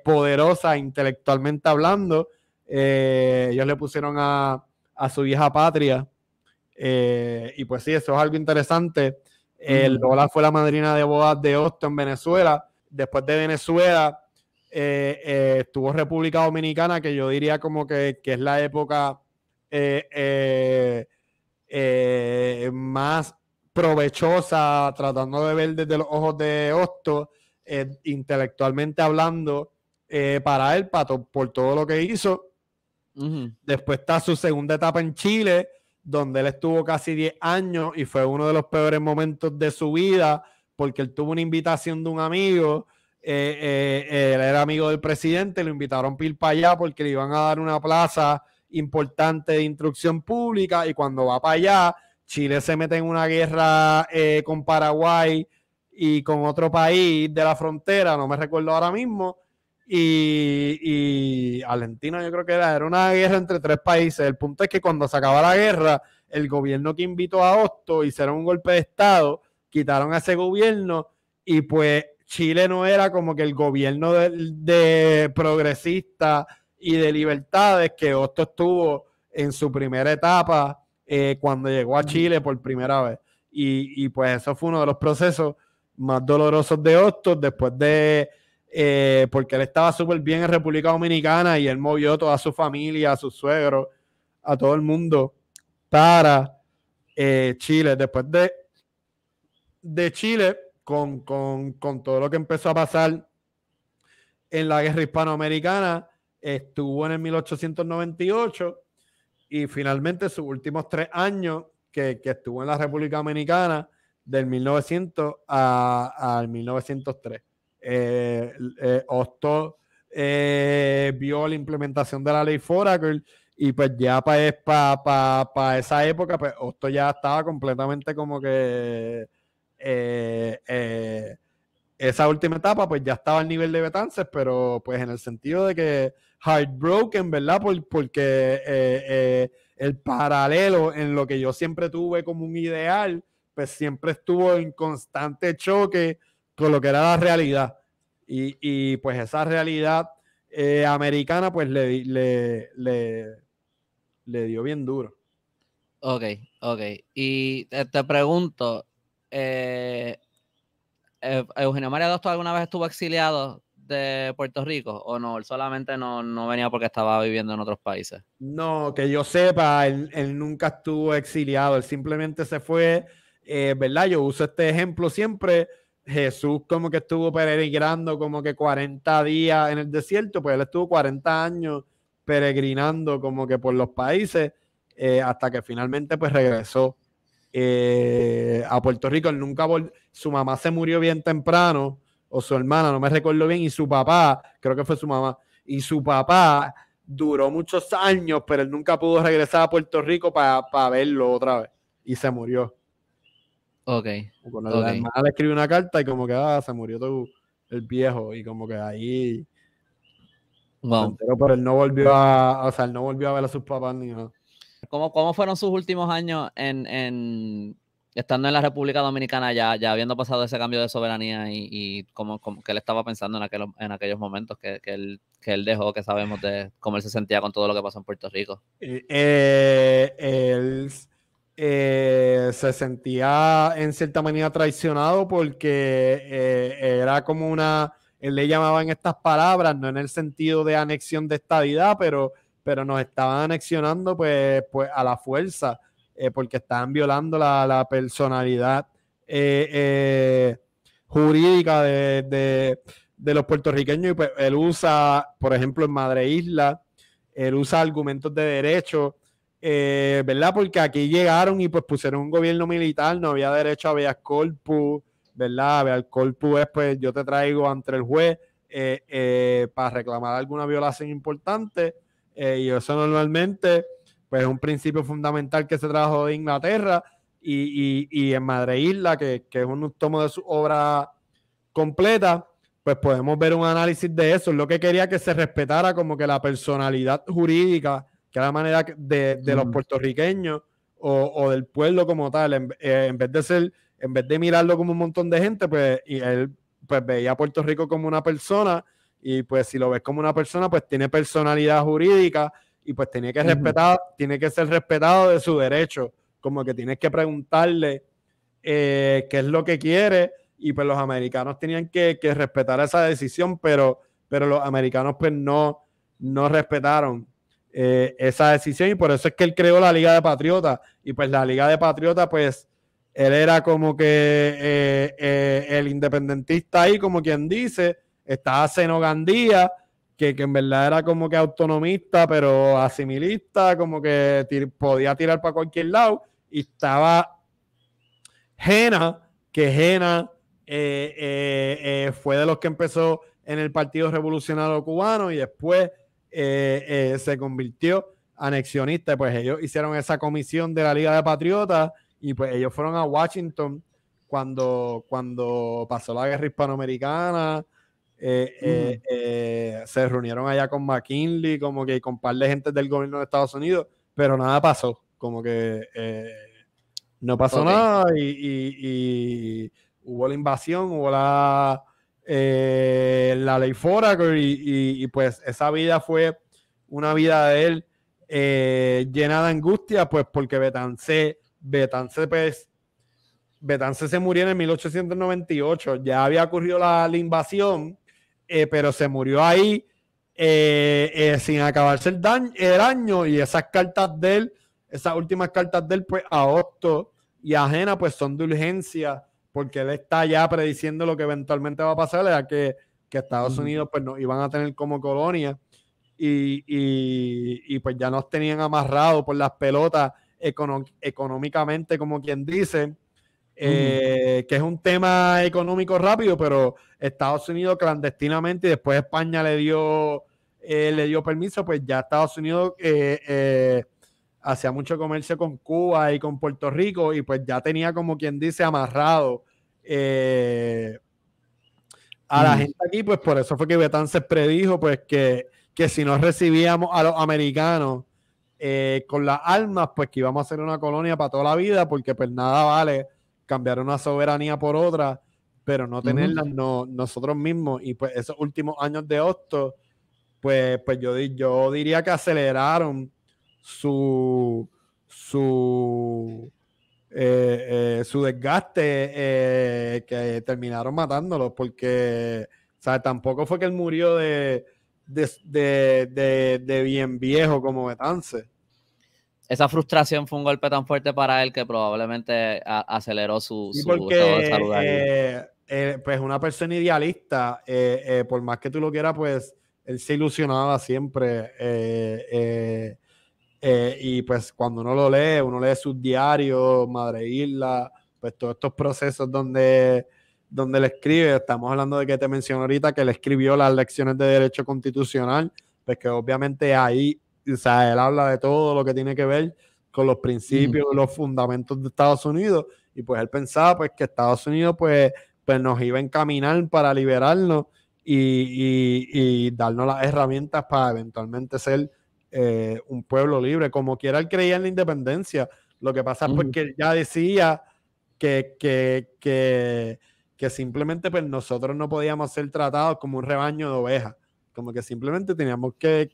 poderosa intelectualmente hablando. ellos le pusieron a, su vieja patria. y pues sí, eso es algo interesante. el mm. Lola fue la madrina de bodas de Austin, en Venezuela. Después de Venezuela, eh, estuvo República Dominicana, que yo diría como que, es la época eh, eh, eh, más provechosa, tratando de ver desde los ojos de Hosto, intelectualmente hablando, para él, Pato, por todo lo que hizo. Después está su segunda etapa en Chile, donde él estuvo casi 10 años y fue uno de los peores momentos de su vida, porque él tuvo una invitación de un amigo eh, eh, él era amigo del presidente, lo invitaron a ir para allá porque le iban a dar una plaza importante de instrucción pública y cuando va para allá, Chile se mete en una guerra eh, con Paraguay y con otro país de la frontera, no me recuerdo ahora mismo, y, Argentina yo creo que era, una guerra entre tres países. El punto es que cuando se acaba la guerra, el gobierno que invitó a Osto hicieron un golpe de Estado, quitaron a ese gobierno y pues Chile no era como que el gobierno de, progresista y de libertades que Otto estuvo en su primera etapa eh, cuando llegó a Chile por primera vez. Y, pues eso fue uno de los procesos más dolorosos de Otto después de, eh, porque él estaba súper bien en República Dominicana y él movió toda su familia, a sus suegros, a todo el mundo para eh, Chile. Después de, de Chile, con, todo lo que empezó a pasar en la guerra hispanoamericana, estuvo en el 1898 y finalmente sus últimos tres años que, estuvo en la República Dominicana, del 1900 al 1903. Eh, eh, eh, vio la implementación de la ley Foraker y pues ya para esa época, pues ya estaba completamente como que eh, eh, esa última etapa, pues ya estaba al nivel de Betances, pero pues en el sentido de que heartbroken, ¿verdad? Por, porque eh, el paralelo en lo que yo siempre tuve como un ideal, pues siempre estuvo en constante choque con lo que era la realidad. Y, pues esa realidad americana, pues le, le, le, le dio bien duro. Ok, ok. Y te pregunto, eh, eh, Eugenio María Dosto alguna vez estuvo exiliado de Puerto Rico o no? Él solamente no, venía porque estaba viviendo en otros países. No, que yo sepa, él, nunca estuvo exiliado, él simplemente se fue, eh, ¿verdad? Yo uso este ejemplo siempre. Jesús como que estuvo peregrinando como que 40 días en el desierto, pues él estuvo 40 años peregrinando como que por los países hasta que finalmente pues regresó eh, a Puerto Rico. Él nunca su mamá se murió bien temprano, o su hermana, no me recuerdo bien, y su papá, creo que fue su mamá, y su papá duró muchos años, pero él nunca pudo regresar a Puerto Rico para verlo otra vez. Y se murió. Ok. Con la hermana le escribió una carta y como que ah, se murió tu, el viejo. Y como que ahí. Pero, él no volvió a. O sea, él no volvió a ver a sus papás ni nada. ¿Cómo, cómo fueron sus últimos años en, en, estando en la República Dominicana ya, ya habiendo pasado ese cambio de soberanía y, y cómo, él estaba pensando en, aquel, en aquellos momentos que, que, él, que él dejó, que sabemos de cómo él se sentía con todo lo que pasó en Puerto Rico? Eh, eh, él eh, se sentía en cierta manera traicionado porque era como una, él le llamaba en estas palabras, no en el sentido de anexión de estadidad, pero pero nos estaban anexionando pues, pues a la fuerza, eh, porque estaban violando la, personalidad eh, eh, jurídica de, los puertorriqueños. Y pues él usa, por ejemplo, en Madre Isla, él usa argumentos de derecho. ¿verdad? Porque aquí llegaron y pues pusieron un gobierno militar, no había derecho a al corpus, ¿verdad? Habeas corpus es pues yo te traigo ante el juez para reclamar alguna violación importante eh, y eso normalmente pues, es un principio fundamental que se trajo de Inglaterra y, en Madre Isla, que, es un tomo de su obra completa, pues podemos ver un análisis de eso. Lo que quería que se respetara como que la personalidad jurídica, que era la manera de, los mm. puertorriqueños o, del pueblo como tal, eh, en, vez de ser en vez de mirarlo como un montón de gente, pues y él pues veía a Puerto Rico como una persona y pues si lo ves como una persona, pues tiene personalidad jurídica y pues tiene que tiene que ser respetado de su derecho. Como que tienes que preguntarle eh, qué es lo que quiere. Y pues los americanos tenían que, respetar esa decisión, pero, pero los americanos pues no, no respetaron eh, esa decisión y por eso es que él creó la Liga de Patriotas. Y pues la Liga de Patriotas, pues él era como que eh, el independentista ahí, como quien dice, estaba Seno Gandía, que, en verdad era como que autonomista, pero asimilista, como que podía tirar para cualquier lado. Y estaba Jena, que Jena eh, eh, eh, fue de los que empezó en el Partido Revolucionario Cubano y después se convirtió anexionista. Pues ellos hicieron esa comisión de la Liga de Patriotas y pues ellos fueron a Washington cuando, cuando pasó la guerra hispanoamericana eh, eh, eh, se reunieron allá con McKinley, como que con un par de gente del gobierno de Estados Unidos, pero nada pasó, como que no pasó nada y, hubo la invasión, hubo la, la ley Foraker y, pues esa vida fue una vida de él llena de angustia, pues porque Betancé, Betancé pues Betance se murió en el 1898, ya había ocurrido la invasión, eh, pero se murió ahí eh, eh, sin acabarse el, daño, el año y esas cartas de él, esas últimas cartas de él, pues a Octo y a Jena, pues son de urgencia porque él está ya prediciendo lo que eventualmente va a pasar, ya que, Estados Unidos pues nos iban a tener como colonia y, pues ya nos tenían amarrados por las pelotas económicamente, como quien dice, eh, que es un tema económico rápido, pero Estados Unidos clandestinamente y después España le dio, eh, le dio permiso, pues ya Estados Unidos eh, hacía mucho comercio con Cuba y con Puerto Rico y pues ya tenía como quien dice amarrado a la mm. gente aquí, pues por eso fue que Betán se predijo pues que, si no recibíamos a los americanos con las armas, pues que íbamos a ser una colonia para toda la vida, porque pues nada vale cambiar una soberanía por otra, pero no tenerla no, nosotros mismos. Y pues esos últimos años de Hosto, pues, pues yo, yo diría que aceleraron su, su, eh, eh, su desgaste eh, que terminaron matándolo porque tampoco fue que él murió de, de, de, de bien viejo como Betance esa frustración fue un golpe tan fuerte para él que probablemente aceleró su, eh, eh, pues una persona idealista, eh, por más que tú lo quieras, pues él se ilusionaba siempre. y pues cuando uno lo lee, uno lee sus diarios, Madre Isla, pues todos estos procesos donde donde le escribe, estamos hablando de que te menciono ahorita que le escribió las lecciones de derecho constitucional, pues que obviamente ahí o sea, él habla de todo lo que tiene que ver con los principios, los fundamentos de Estados Unidos, y pues él pensaba pues que Estados Unidos pues, pues nos iba a encaminar para liberarnos y, darnos las herramientas para eventualmente ser eh, un pueblo libre, como quiera él creía en la independencia, lo que pasa es pues, que él ya decía que, que, simplemente pues nosotros no podíamos ser tratados como un rebaño de ovejas, como que simplemente teníamos que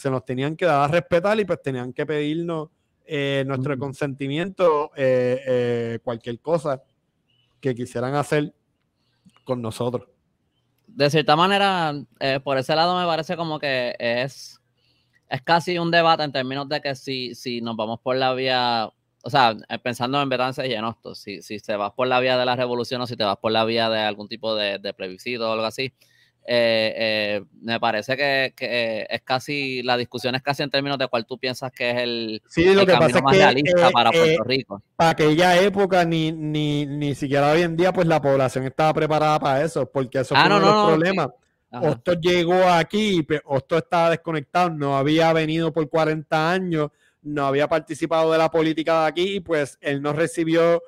se nos tenían que dar a respetar y pues tenían que pedirnos eh, nuestro mm. consentimiento, eh, eh, cualquier cosa que quisieran hacer con nosotros. De cierta manera, por ese lado me parece como que es, es casi un debate en términos de que si, si nos vamos por la vía, o sea, pensando en verdad y en esto pues, si, si te vas por la vía de la revolución o si te vas por la vía de algún tipo de, de plebiscito o algo así, eh, eh, me parece que, eh, es casi, la discusión es casi en términos de cuál tú piensas que es el, camino más realista para Puerto Rico. Para aquella época, ni, ni, siquiera hoy en día, pues la población estaba preparada para eso, porque eso ah, fue no, uno los problemas. Osto llegó aquí, Osto estaba desconectado, no había venido por 40 años, no había participado de la política de aquí, y pues él no recibió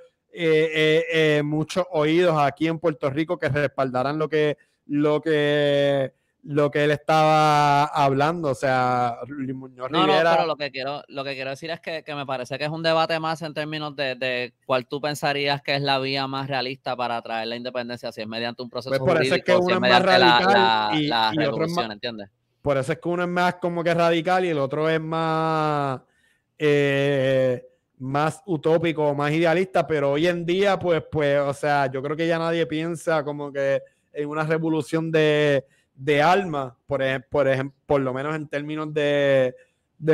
muchos oídos aquí en Puerto Rico que respaldaran lo que lo que lo que él estaba hablando, o sea, no, pero lo que quiero, lo que quiero decir es que, me parece que es un debate más en términos de, de, cuál tú pensarías que es la vía más realista para traer la independencia, si es mediante un proceso pues jurídico, la, la, ¿entiendes? Por eso es que uno es más como que radical y el otro es más, eh, más utópico, más idealista, pero hoy en día, pues, pues, o sea, yo creo que ya nadie piensa como que en una revolución de, de alma, por, ejemplo, por, lo menos en términos de,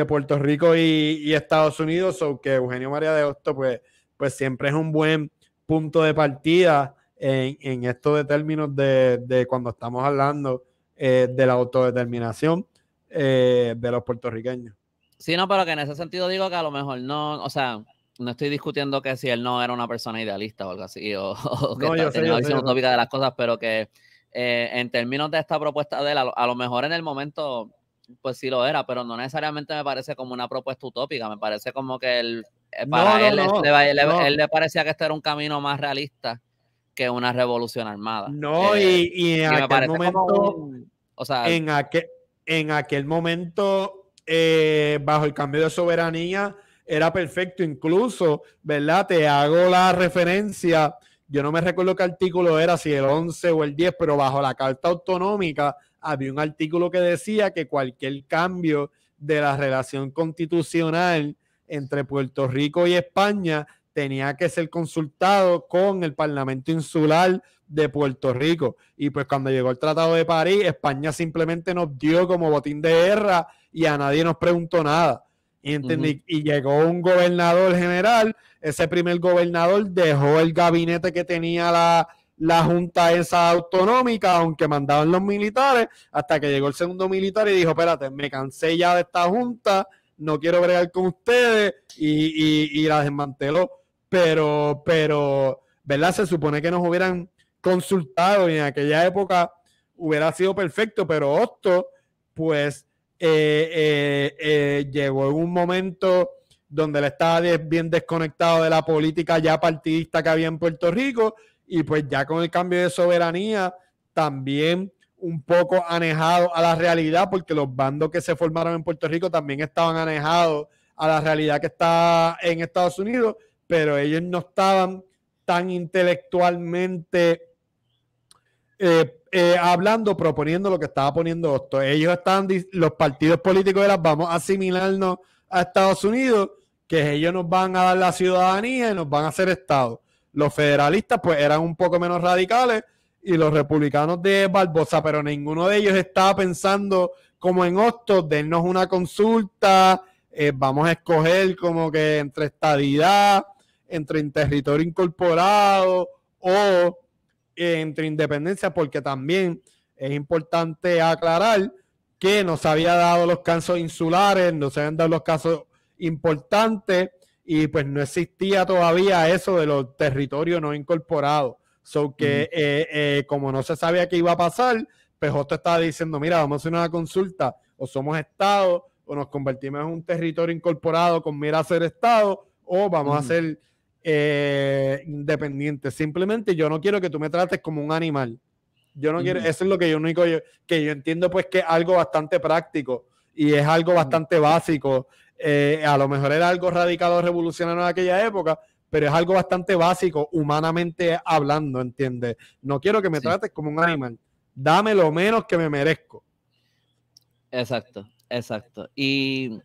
Puerto Rico y, Estados Unidos, aunque Eugenio María de Hosto, pues, pues siempre es un buen punto de partida en, en esto de términos de, cuando estamos hablando eh, de la autodeterminación eh, de los puertorriqueños. Sí, no, pero que en ese sentido digo que a lo mejor no, o sea, no estoy discutiendo que si él no era una persona idealista o algo así, o, que no, una utópica de las cosas, pero que eh, en términos de esta propuesta de él, a lo, mejor en el momento, pues sí lo era, pero no necesariamente me parece como una propuesta utópica, me parece como que él, él, le, parecía que este era un camino más realista que una revolución armada. No, eh, y, en aquel momento, o sea, en aquel, en aquel momento, eh, bajo el cambio de soberanía, era perfecto. Incluso, ¿verdad? Te hago la referencia. Yo no me recuerdo qué artículo era, si el 11 o el 10, pero bajo la carta autonómica había un artículo que decía que cualquier cambio de la relación constitucional entre Puerto Rico y España tenía que ser consultado con el Parlamento Insular de Puerto Rico. Y pues cuando llegó el Tratado de París, España simplemente nos dio como botín de guerra y a nadie nos preguntó nada. Y, llegó un gobernador general, ese primer gobernador dejó el gabinete que tenía la, junta esa autonómica, aunque mandaban los militares, hasta que llegó el segundo militar y dijo, espérate, me cansé ya de esta junta, no quiero bregar con ustedes, y, y, la desmanteló. Pero, pero, ¿verdad? Se supone que nos hubieran consultado y en aquella época hubiera sido perfecto, pero Osto, pues eh, eh, eh, llegó en un momento donde él estaba bien desconectado de la política ya partidista que había en Puerto Rico y pues ya con el cambio de soberanía también un poco anejado a la realidad porque los bandos que se formaron en Puerto Rico también estaban anejados a la realidad que está en Estados Unidos, pero ellos no estaban tan intelectualmente eh, eh, hablando, proponiendo lo que estaba poniendo Osto Ellos están, los partidos políticos de vamos a asimilarnos a Estados Unidos, que ellos nos van a dar la ciudadanía y nos van a hacer Estado. Los federalistas, pues, eran un poco menos radicales y los republicanos de Barbosa, pero ninguno de ellos estaba pensando como en Osto dennos una consulta, eh, vamos a escoger como que entre estadidad, entre territorio incorporado o entre Independencia, porque también es importante aclarar que nos había dado los casos insulares, no se habían dado los casos importantes y pues no existía todavía eso de los territorios no incorporados. So que eh, eh, como no se sabía qué iba a pasar, pues estaba diciendo, mira, vamos a hacer una consulta, o somos Estado, o nos convertimos en un territorio incorporado con mira a ser Estado, o vamos a ser eh, independiente. Simplemente yo no quiero que tú me trates como un animal. Yo no quiero, eso es lo que yo único que yo entiendo, pues que es algo bastante práctico y es algo bastante básico. Eh, a lo mejor era algo radicado revolucionario en aquella época, pero es algo bastante básico, humanamente hablando, ¿entiendes? No quiero que me trates como un ah. animal. Dame lo menos que me merezco. Exacto, exacto. Y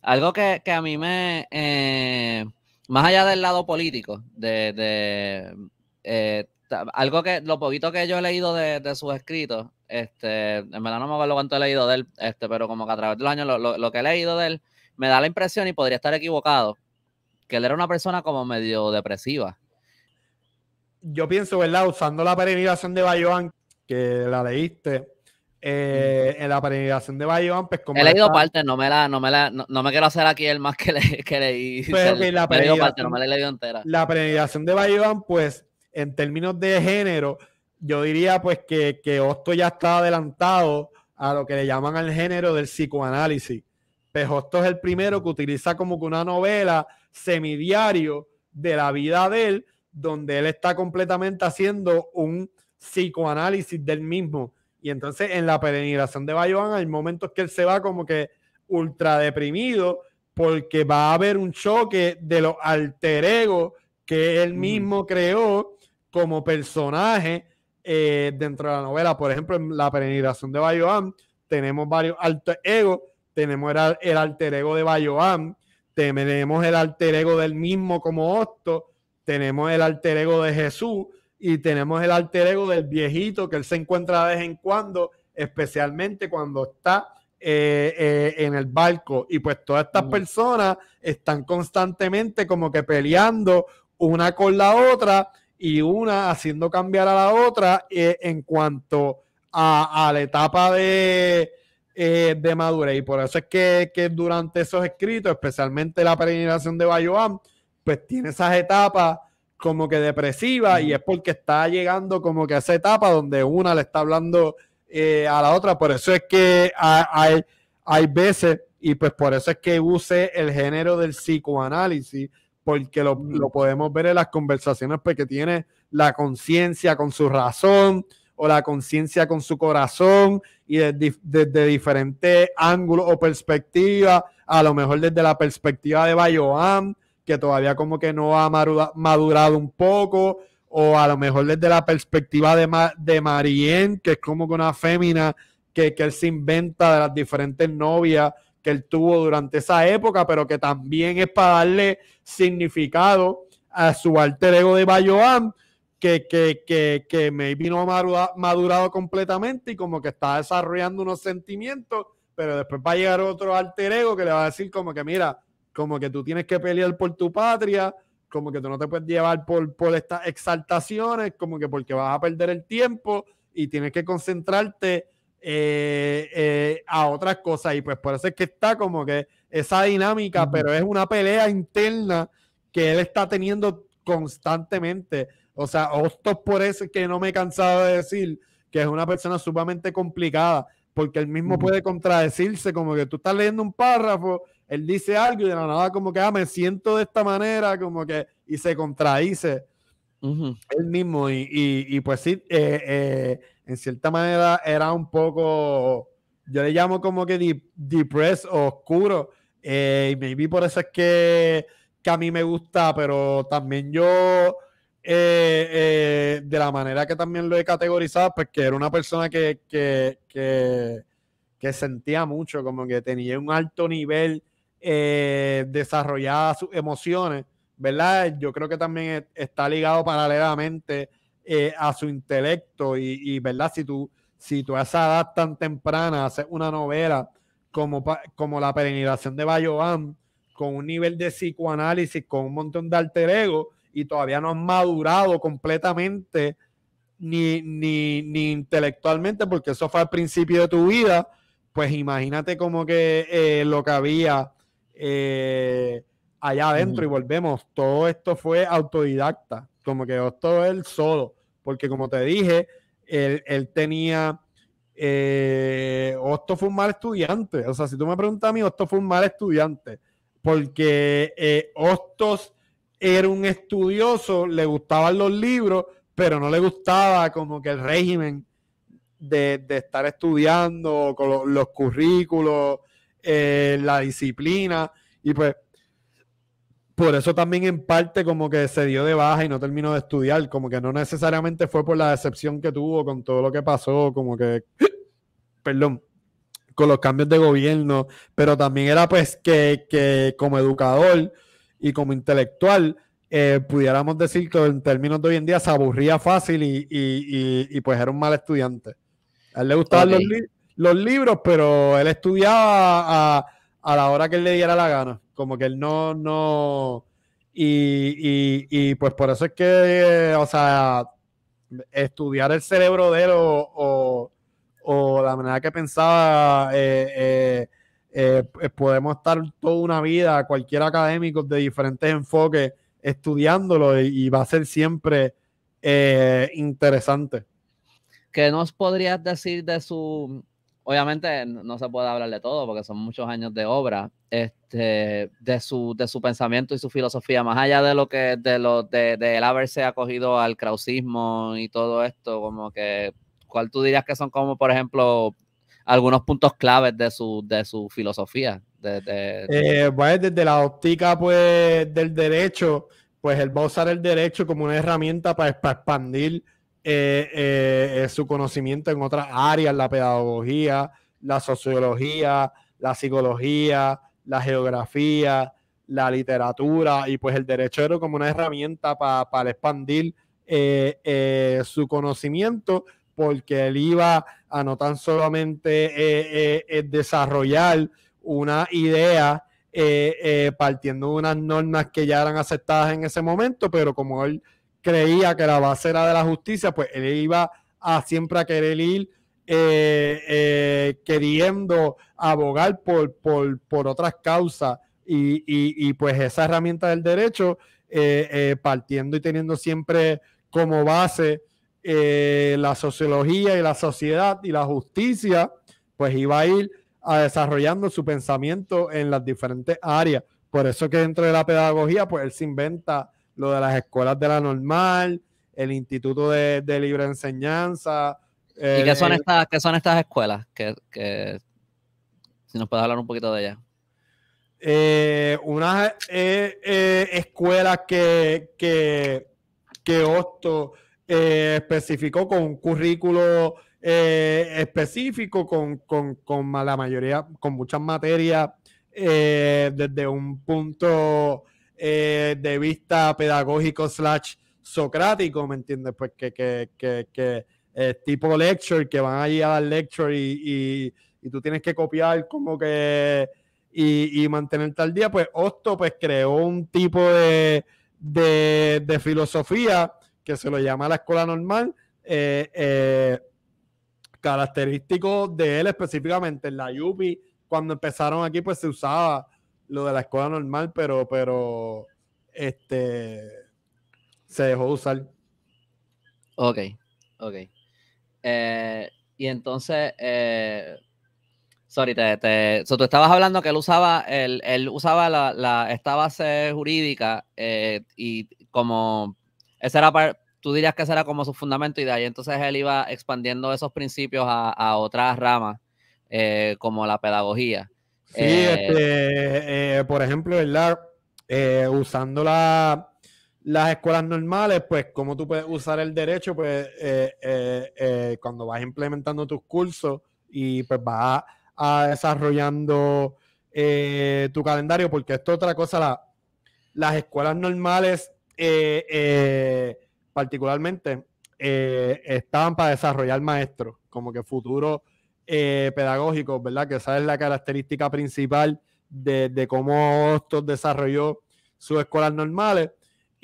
algo que, a mí me. Eh, más allá del lado político, de, eh, algo que, lo poquito que yo he leído de, sus escritos, este, en verdad no me acuerdo cuánto he leído de él, este, pero como que a través de los años lo, que he leído de él, me da la impresión, y podría estar equivocado, que él era una persona como medio depresiva. Yo pienso, ¿verdad? Usando la peregrinación de Bayoán, que la leíste, eh, en la peregrinación de Iván, pues como. He leído parte, no me la, no me la, no, me quiero hacer aquí el más que, leí. Pues, la leído me la La de Iván, pues, en términos de género, yo diría pues que, que ya está adelantado a lo que le llaman al género del psicoanálisis. Pues Osto es el primero que utiliza como que una novela semidiario de la vida de él, donde él está completamente haciendo un psicoanálisis del mismo y entonces en la peregrinación de Bayoan hay momentos que él se va como que ultra deprimido porque va a haber un choque de los alter que él mismo creó como personaje eh, dentro de la novela. Por ejemplo, en la peregrinación de Bayoan tenemos varios alter egos. Tenemos el, alter ego de Bayoan, tenemos el alter ego del mismo como Osto, tenemos el alter ego de Jesús, y tenemos el alter ego del viejito que él se encuentra de vez en cuando, especialmente cuando está eh, eh, en el barco. Y pues todas estas mm. personas están constantemente como que peleando una con la otra y una haciendo cambiar a la otra eh, en cuanto a, la etapa de, de madurez. Y por eso es que, que durante esos escritos, especialmente la peregrinación de Bayoam, pues tiene esas etapas como que depresiva y es porque está llegando como que a esa etapa donde una le está hablando eh, a la otra. Por eso es que hay, hay veces, y pues por eso es que use el género del psicoanálisis, porque lo, podemos ver en las conversaciones porque pues, tiene la conciencia con su razón o la conciencia con su corazón y desde, desde diferentes ángulos o perspectivas, a lo mejor desde la perspectiva de Bayoam, que todavía como que no ha madurado un poco, o a lo mejor desde la perspectiva de, Ma de que es como que una fémina que, él se inventa de las diferentes novias que él tuvo durante esa época, pero que también es para darle significado a su alter ego de Bayoan que, que, que, que maybe no ha madurado completamente y como que está desarrollando unos sentimientos, pero después va a llegar otro alter ego que le va a decir como que mira, como que tú tienes que pelear por tu patria, como que tú no te puedes llevar por, por estas exaltaciones, como que porque vas a perder el tiempo y tienes que concentrarte eh, eh, a otras cosas. Y pues por eso es que está como que esa dinámica, pero es una pelea interna que él está teniendo constantemente. O sea, Hostos por eso que no me he cansado de decir que es una persona sumamente complicada, porque él mismo puede contradecirse, como que tú estás leyendo un párrafo él dice algo y de la nada como que, ah, me siento de esta manera, como que, y se contradice él mismo. Y, pues sí, eh, eh, en cierta manera era un poco, yo le llamo como que de depressed o oscuro. Eh, y maybe por eso es que, a mí me gusta, pero también yo... de la manera que también lo he categorizado, pues que era una persona que, que, sentía mucho, como que tenía un alto nivel eh, desarrollar sus emociones, ¿verdad? Yo creo que también e, está ligado paralelamente eh, a su intelecto y, ¿verdad? Si tú, si tú a esa edad tan temprana haces una novela como, como La peregrinación de Bayoán, con un nivel de psicoanálisis, con un montón de alter ego, y todavía no has madurado completamente ni, ni, intelectualmente, porque eso fue al principio de tu vida, pues imagínate como que eh, lo que había eh, allá adentro y volvemos. Todo esto fue autodidacta, como que todo él solo, porque como te dije, él, tenía... Eh, Osto fue un mal estudiante. O sea, si tú me preguntas a mí, Osto fue un mal estudiante. Porque eh, Hostos era un estudioso, le gustaban los libros, pero no le gustaba como que el régimen de, estar estudiando con los currículos eh, la disciplina y pues por eso también en parte como que se dio de baja y no terminó de estudiar, como que no necesariamente fue por la decepción que tuvo con todo lo que pasó, como que, perdón, con los cambios de gobierno, pero también era pues que, como educador y como intelectual, eh, pudiéramos decir que en términos de hoy en día se aburría fácil y, pues era un mal estudiante. A él le gustaban los libros los libros, pero él estudiaba a, la hora que él le diera la gana. Como que él no, no. Y, pues por eso es que, o sea, estudiar el cerebro de él o, o, la manera que pensaba, eh, eh, eh, podemos estar toda una vida, cualquier académico de diferentes enfoques, estudiándolo y, y va a ser siempre interesante. ¿Qué nos podrías decir de su obviamente no se puede hablar de todo porque son muchos años de obra, este, de, su, de su pensamiento y su filosofía, más allá de lo que, de lo, de, de él haberse acogido al krausismo y todo esto, como que, ¿cuál tú dirías que son como, por ejemplo, algunos puntos claves de su, de su filosofía? De, eh, pues, desde la óptica, pues, del derecho, pues él va a usar el derecho como una herramienta para, para expandir eh, eh, eh, su conocimiento en otras áreas, la pedagogía, la sociología, la psicología, la geografía, la literatura y pues el derecho era como una herramienta para expandir su conocimiento porque él iba a no tan solamente desarrollar una idea partiendo de unas normas que ya eran aceptadas en ese momento, pero como él creía que la base era de la justicia, pues él iba a siempre a querer ir eh, eh, queriendo abogar por, por, otras causas y, pues esa herramienta del derecho eh, partiendo y teniendo siempre como base la sociología y la sociedad y la justicia, pues iba a ir a desarrollando su pensamiento en las diferentes áreas. Por eso que dentro de la pedagogía, pues él se inventa lo de las escuelas de la normal, el Instituto de, Libre Enseñanza. ¿Y qué son, estas, qué son estas escuelas? Que, si nos puedes hablar un poquito de ellas. Eh, unas eh, eh, escuelas que, que, que Osto especificó con un currículo específico, con, con, la mayoría, con muchas materias, desde un punto eh, de vista pedagógico slash socrático, ¿me entiendes? Pues que, que, eh, tipo lecture, que van allí a dar lecture y, tú tienes que copiar como que y, mantenerte al día, pues Osto pues creó un tipo de, filosofía que se lo llama la escuela normal, eh, característico de él específicamente en la Yupi, cuando empezaron aquí pues se usaba lo de la escuela normal, pero, pero este se dejó usar. Ok, ok. Eh, y entonces, eh, sorry, te, tú estabas hablando que él usaba, él, él usaba la, la, esta base jurídica eh, y como, era tú dirías que ese era como su fundamento y de ahí entonces él iba expandiendo esos principios a, a otras ramas, eh, como la pedagogía. Sí, eh, este, eh, por ejemplo, ¿verdad? Eh, usando las escuelas normales, pues como tú puedes usar el derecho, pues cuando vas implementando tus cursos y pues vas desarrollando tu calendario, porque esto es otra cosa, las escuelas normales particularmente estaban para desarrollar maestros, como que futuro... Pedagógico, eh, pedagógicos, ¿verdad? Que esa es la característica principal de, cómo Hostos desarrolló sus escuelas normales.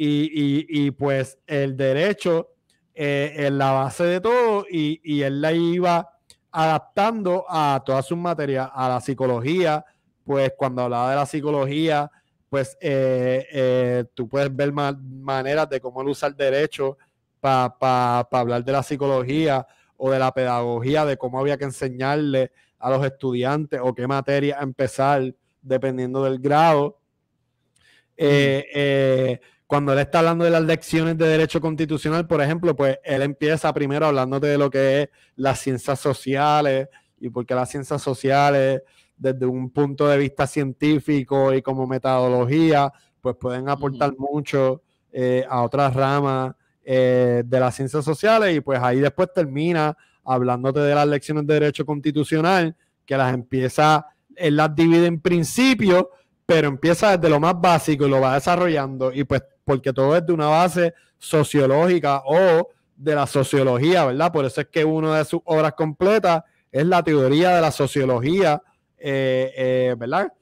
Y, pues el derecho eh, es la base de todo y, él la iba adaptando a todas sus materias, a la psicología, pues cuando hablaba de la psicología, pues eh, tú puedes ver maneras de cómo él usa el derecho para hablar de la psicología, o de la pedagogía, de cómo había que enseñarle a los estudiantes o qué materia empezar dependiendo del grado. Mm. Eh, eh, cuando él está hablando de las lecciones de derecho constitucional, por ejemplo, pues él empieza primero hablándote de lo que es las ciencias sociales y porque las ciencias sociales desde un punto de vista científico y como metodología, pues pueden aportar mucho eh, a otras ramas eh, de las ciencias sociales y pues ahí después termina hablándote de las lecciones de derecho constitucional, que las empieza, él las divide en principio, pero empieza desde lo más básico y lo va desarrollando y pues porque todo es de una base sociológica o de la sociología, ¿verdad? Por eso es que una de sus obras completas es la teoría de la sociología, eh, eh, ¿verdad?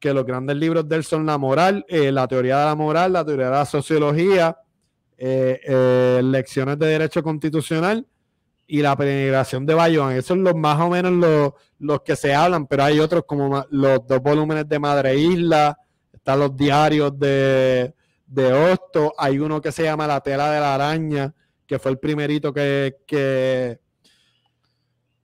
Que los grandes libros de él son la moral, la teoría de la moral, la teoría de la sociología, eh, eh, lecciones de derecho constitucional y la peregrinación de Bayón. Esos son los más o menos los, que se hablan, pero hay otros como los dos volúmenes de Madre Isla, están los diarios de, de Hosto, hay uno que se llama La tela de la araña, que fue el primerito que, que,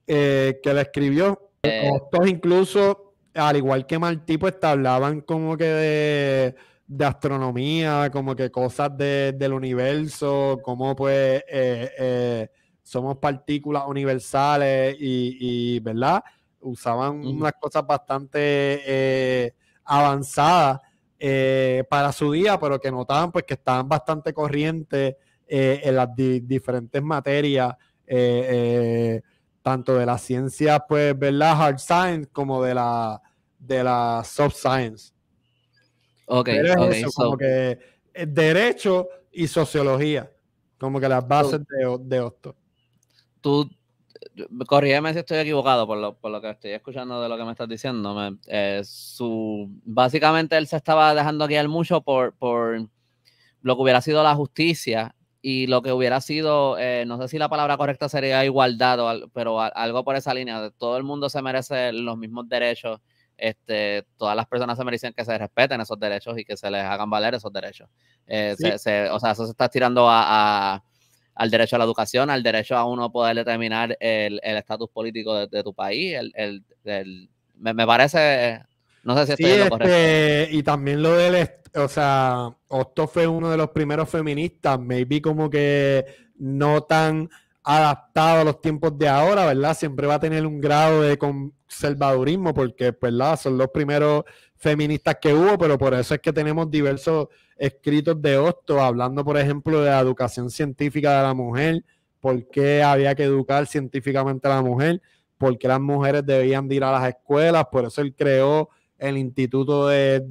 eh, le escribió. Estos incluso, al igual que Martí, pues hablaban como que de de astronomía, como que cosas del universo, como pues eh, eh, somos partículas universales y, ¿verdad? Usaban unas cosas bastante eh, avanzadas para su día, pero que notaban pues que estaban bastante corrientes en las diferentes materias, tanto de la ciencia, pues, ¿verdad? Hard science como de la, de la soft science. Ok, eso, como que eh, derecho y sociología, como que las bases de, de Osto. Tú, eh, corrígeme si estoy equivocado por lo, que estoy escuchando de lo que me estás diciendo. Eh, su, básicamente él se estaba dejando guiar mucho por, lo que hubiera sido la justicia y lo que hubiera sido, no sé si la palabra correcta sería igualdad, pero algo por esa línea. Todo el mundo se merece los mismos derechos este, todas las personas se merecen que se respeten esos derechos y que se les hagan valer esos derechos. Eh, o sea, eso se está tirando al derecho a la educación, al derecho a uno poder determinar el estatus político de, tu país. me, parece, no sé si estoy correcto. Este, y también lo del, o sea, Otto fue uno de los primeros feministas, maybe como que no tan adaptado a los tiempos de ahora, ¿verdad? Siempre va a tener un grado de conservadurismo porque, ¿verdad? Pues, son los primeros feministas que hubo, pero por eso es que tenemos diversos escritos de Hosto hablando, por ejemplo, de la educación científica de la mujer, por qué había que educar científicamente a la mujer, por qué las mujeres debían ir a las escuelas, por eso él creó el Instituto de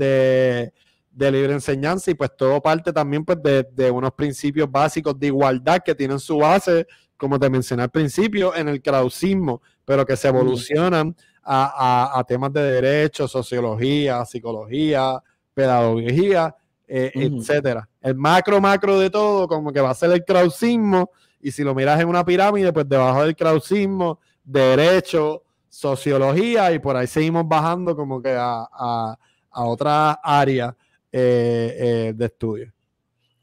de libre enseñanza y pues todo parte también pues de, unos principios básicos de igualdad que tienen su base, como te mencioné al principio, en el clausismo, pero que se evolucionan a, a, temas de derecho sociología, psicología, pedagogía, eh, etcétera. El macro macro de todo como que va a ser el clausismo y si lo miras en una pirámide, pues debajo del clausismo, derecho, sociología y por ahí seguimos bajando como que a, a, a otras eh, eh, de estudio.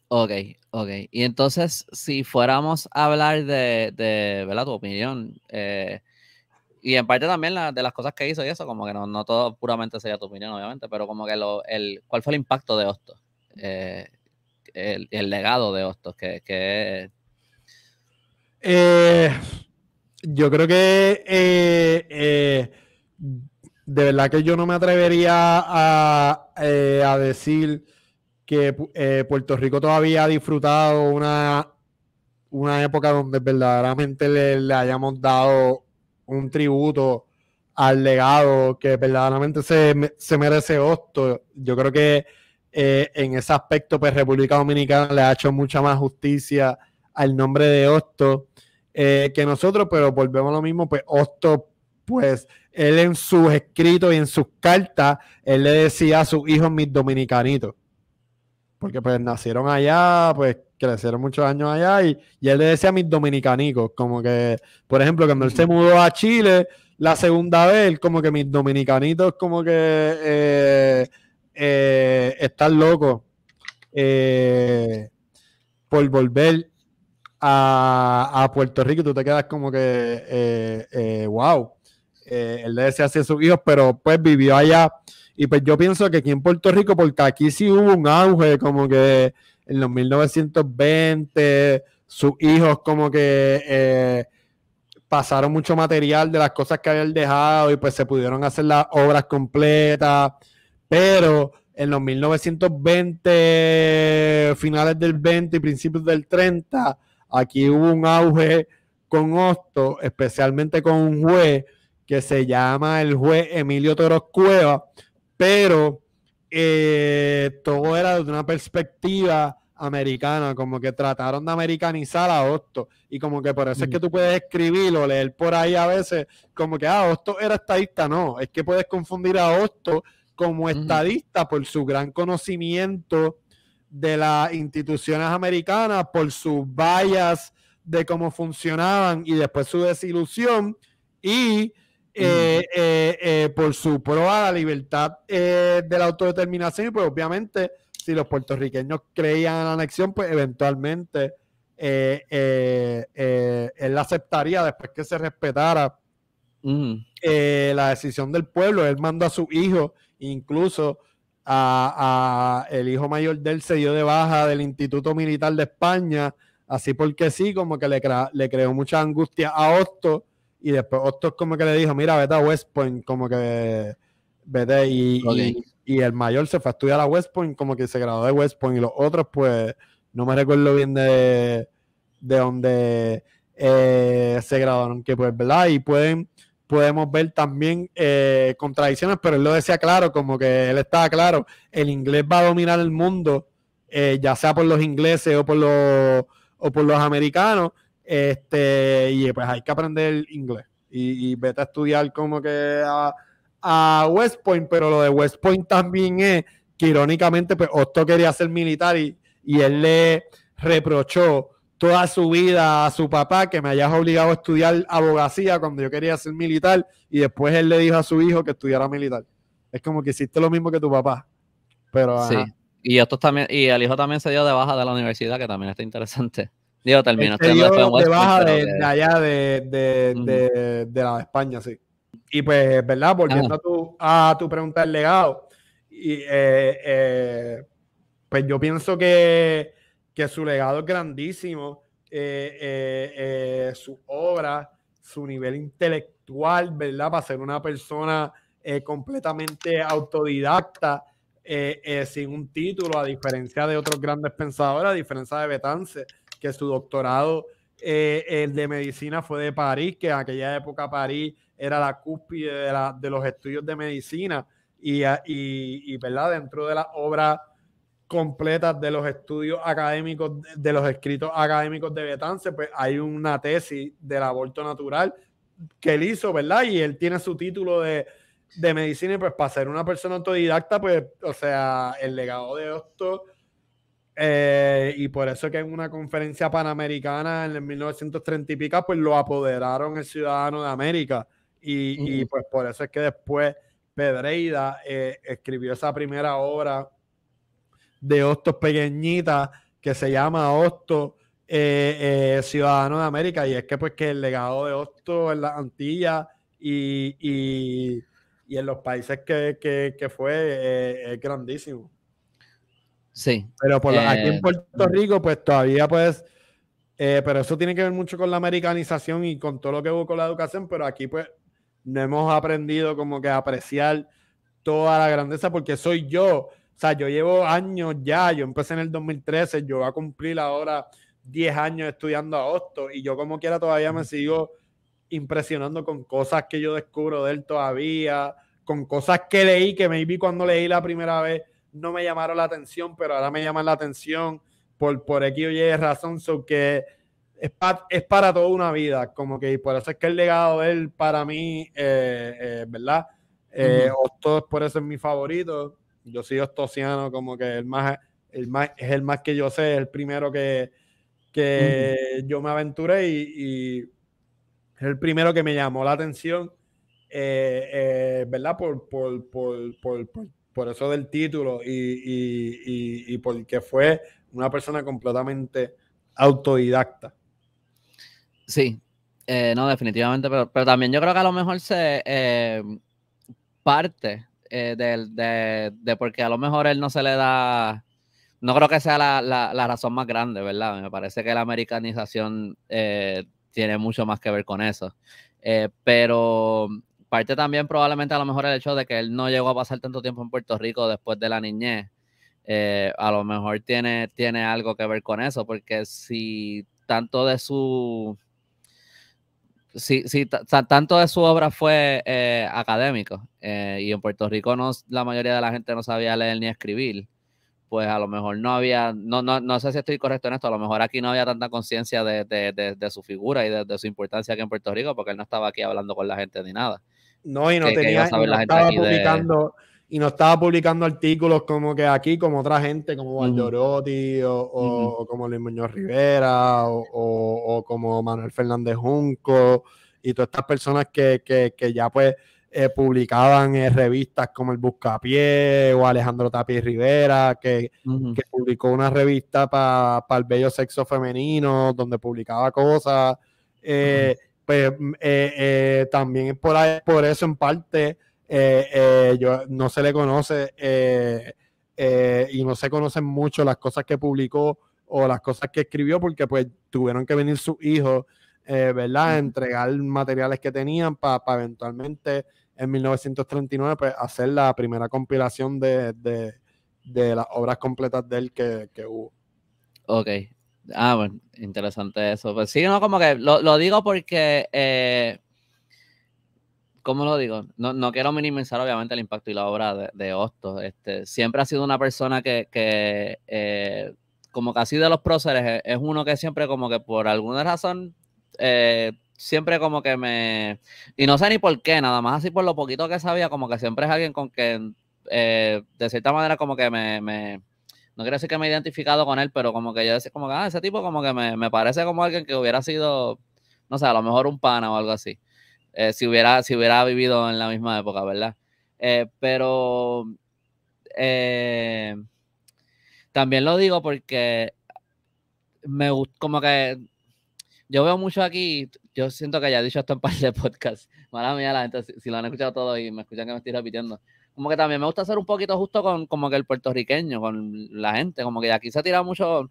Ok, ok. Y entonces, si fuéramos a hablar de, de ¿verdad? Tu opinión, eh, y en parte también la, de las cosas que hizo y eso, como que no, no todo puramente sería tu opinión, obviamente, pero como que el, ¿cuál fue el impacto de Hostos? el, legado de Hostos, que... yo creo que de verdad que yo no me atrevería a, eh, decir que eh, Puerto Rico todavía ha disfrutado una, una época donde verdaderamente le, le, hayamos dado un tributo al legado que verdaderamente se, merece Hosto. Yo creo que eh, en ese aspecto, pues República Dominicana le ha hecho mucha más justicia al nombre de Hosto que nosotros, pero volvemos a lo mismo, pues Hosto, pues él en sus escritos y en sus cartas, él le decía a sus hijos mis dominicanitos. Porque pues nacieron allá, pues crecieron muchos años allá y, él le decía a mis dominicanicos, como que, por ejemplo, cuando él se mudó a Chile, la segunda vez, como que mis dominicanitos como que eh, eh, están locos eh, por volver a, a, Puerto Rico. Tú te quedas como que, wow él le decía así sus hijos, pero pues vivió allá. Y pues yo pienso que aquí en Puerto Rico, porque aquí sí hubo un auge, como que en los 1920, sus hijos como que eh, pasaron mucho material de las cosas que habían dejado y pues se pudieron hacer las obras completas, pero en los 1920, finales del 20 y principios del 30, aquí hubo un auge con Hosto, especialmente con un juez que se llama el juez Emilio Toros Cueva, pero eh, todo era desde una perspectiva americana, como que trataron de americanizar a Osto Y como que por eso es que mm. tú puedes escribir o leer por ahí a veces, como que, ah, Osto era estadista. No, es que puedes confundir a Osto como estadista por su gran conocimiento de las instituciones americanas, por sus vallas de cómo funcionaban y después su desilusión. Y eh, eh, eh, por su proa la libertad de la autodeterminación pues obviamente si los puertorriqueños creían en la anexión, pues eventualmente él aceptaría después que se respetara la decisión del pueblo. Él mandó a su hijo, incluso a, el hijo mayor de él se dio de baja del Instituto Militar de España, así porque sí, como que le, le creó mucha angustia a Otto y después Otto como que le dijo, mira, vete a West Point, como que vete y, el mayor se fue a estudiar a West Point, como que se graduó de West Point y los otros pues no me recuerdo bien de, de dónde eh, se graduaron, que pues, ¿verdad? Y pueden, podemos ver también eh, contradicciones, pero él lo decía claro, como que él estaba claro, el inglés va a dominar el mundo, eh, ya sea por los ingleses o por los, o por los americanos este, y pues hay que aprender inglés. Y, vete a estudiar como que a, West Point, pero lo de West Point también es que irónicamente, pues Otto quería ser militar y, y él le reprochó toda su vida a su papá que me hayas obligado a estudiar abogacía cuando yo quería ser militar y después él le dijo a su hijo que estudiara militar. Es como que hiciste lo mismo que tu papá. Pero sí. Y también y el hijo también se dio de baja de la universidad, que también está interesante terminó este de de, de, la España, sí. Y pues, ¿verdad? Volviendo ah. a, tu, a tu pregunta del legado, y, eh, eh, pues yo pienso que, su legado es grandísimo, eh, su obra, su nivel intelectual, ¿verdad? Para ser una persona completamente autodidacta, sin un título, a diferencia de otros grandes pensadores, a diferencia de Betance que su doctorado, eh, el de medicina fue de París, que aquella época París era la cúspide de, los estudios de medicina ah, y, ¿verdad? dentro de las obras completas de los estudios académicos, de los escritos académicos de Betance, pues hay una tesis del aborto natural que él hizo, ¿verdad? Y él tiene su título de, medicina y pues para ser una persona autodidacta, pues, o sea, el legado de Doctor eh, y por eso que en una conferencia panamericana en el 1930 y pica, pues lo apoderaron el ciudadano de América. Y, mm. pues por eso es que después Pedreida eh, escribió esa primera obra de Hostos Pequeñita que se llama hosto eh, Ciudadano de América. Y es que pues que el legado de Hosto en las Antillas y, en los países que, que fue es grandísimo. Pero por aquí en eh, Puerto Rico, pues todavía pues, eh, pero eso tiene que ver mucho con la americanización y con todo lo que hubo con la educación, pero aquí pues no hemos aprendido como que apreciar toda la grandeza porque soy yo. O sea, yo llevo años ya, yo empecé en el 2013, yo voy a cumplir ahora 10 años estudiando a Osto y yo como quiera todavía me sigo impresionando con cosas que yo descubro de él todavía, con cosas que leí que me vi cuando leí la primera vez no me llamaron la atención, pero ahora me llaman la atención por, por X o Y razón, so que es, para toda una vida, como que por eso es que el legado de él para mí, eh, eh, ¿verdad? Eh, por eso es mi favorito, yo soy ostosiano, como que el más, el más, es el más que yo sé, el primero que, que yo me aventuré y, es el primero que me llamó la atención, eh, ¿verdad? Por, por, por, por por eso del título y, porque fue una persona completamente autodidacta. Sí, eh, no, definitivamente, pero, también yo creo que a lo mejor se eh, parte eh, de, porque a lo mejor él no se le da, no creo que sea la razón más grande, ¿verdad? Me parece que la americanización tiene mucho más que ver con eso. pero parte también probablemente a lo mejor el hecho de que él no llegó a pasar tanto tiempo en Puerto Rico después de la niñez, eh, a lo mejor tiene, tiene algo que ver con eso, porque si tanto de su... Si, tanto de su obra fue eh, académico eh, y en Puerto Rico no, la mayoría de la gente no sabía leer ni escribir, pues a lo mejor no había, no, no, no sé si estoy correcto en esto, a lo mejor aquí no había tanta conciencia de, su figura y de, su importancia aquí en Puerto Rico, porque él no estaba aquí hablando con la gente ni nada. No, y no tenía, estaba publicando, y no estaba publicando artículos como que aquí, como otra gente, como Valdorotti, o, como Luis Muñoz Rivera, o, como Manuel Fernández Junco, y todas estas personas que, ya pues eh, publicaban revistas como el Buscapié o Alejandro Tapi Rivera, que, publicó una revista para el bello sexo femenino, donde publicaba cosas. Eh, pues mm, eh, eh, también por, ahí, por eso en parte eh, yo, no se le conoce y no se conocen mucho las cosas que publicó o las cosas que escribió porque pues tuvieron que venir sus hijos, eh, ¿verdad? Entregar materiales que tenían para eventualmente en 1939 pues, hacer la primera compilación de, las obras completas de él que, que hubo. Ok, Ah, bueno, interesante eso. Pues sí, no, como que lo, digo porque, eh, ¿cómo lo digo? No, no, quiero minimizar obviamente el impacto y la obra de, de Hostos. Este, siempre ha sido una persona que, eh, como casi de los próceres, e, es, uno que siempre como que por alguna razón, eh, siempre como que me... Y no sé ni por qué, nada más así por lo poquito que sabía, como que siempre es alguien con que, de cierta manera, como que me no quiero decir que me he identificado con él, pero como que yo decía, como que, ah, ese tipo como que me, parece como alguien que hubiera sido, no sé, a lo mejor un pana o algo así, eh, si, hubiera, si hubiera vivido en la misma época, ¿verdad? Eh, pero eh, también lo digo porque me gusta, como que yo veo mucho aquí, yo siento que ya he dicho esto en par de podcast, mala mía la gente, si, si, lo han escuchado todo y me escuchan que me estoy repitiendo, como que también me gusta ser un poquito justo con como que el puertorriqueño, con la gente, como que aquí se tira mucho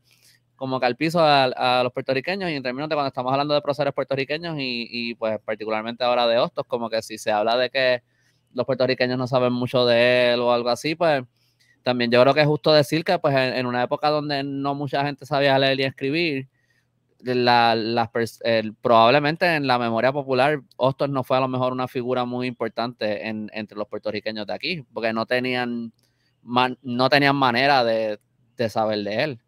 como que al piso a, los puertorriqueños y en términos de cuando estamos hablando de procesos puertorriqueños y, y, pues particularmente ahora de Hostos, como que si se habla de que los puertorriqueños no saben mucho de él o algo así, pues también yo creo que es justo decir que pues en una época donde no mucha gente sabía leer y escribir, la, probablemente en la memoria popular, Hostos no fue a lo mejor una figura muy importante en, entre los puertorriqueños de aquí, porque no tenían, no tenían manera de, saber de él,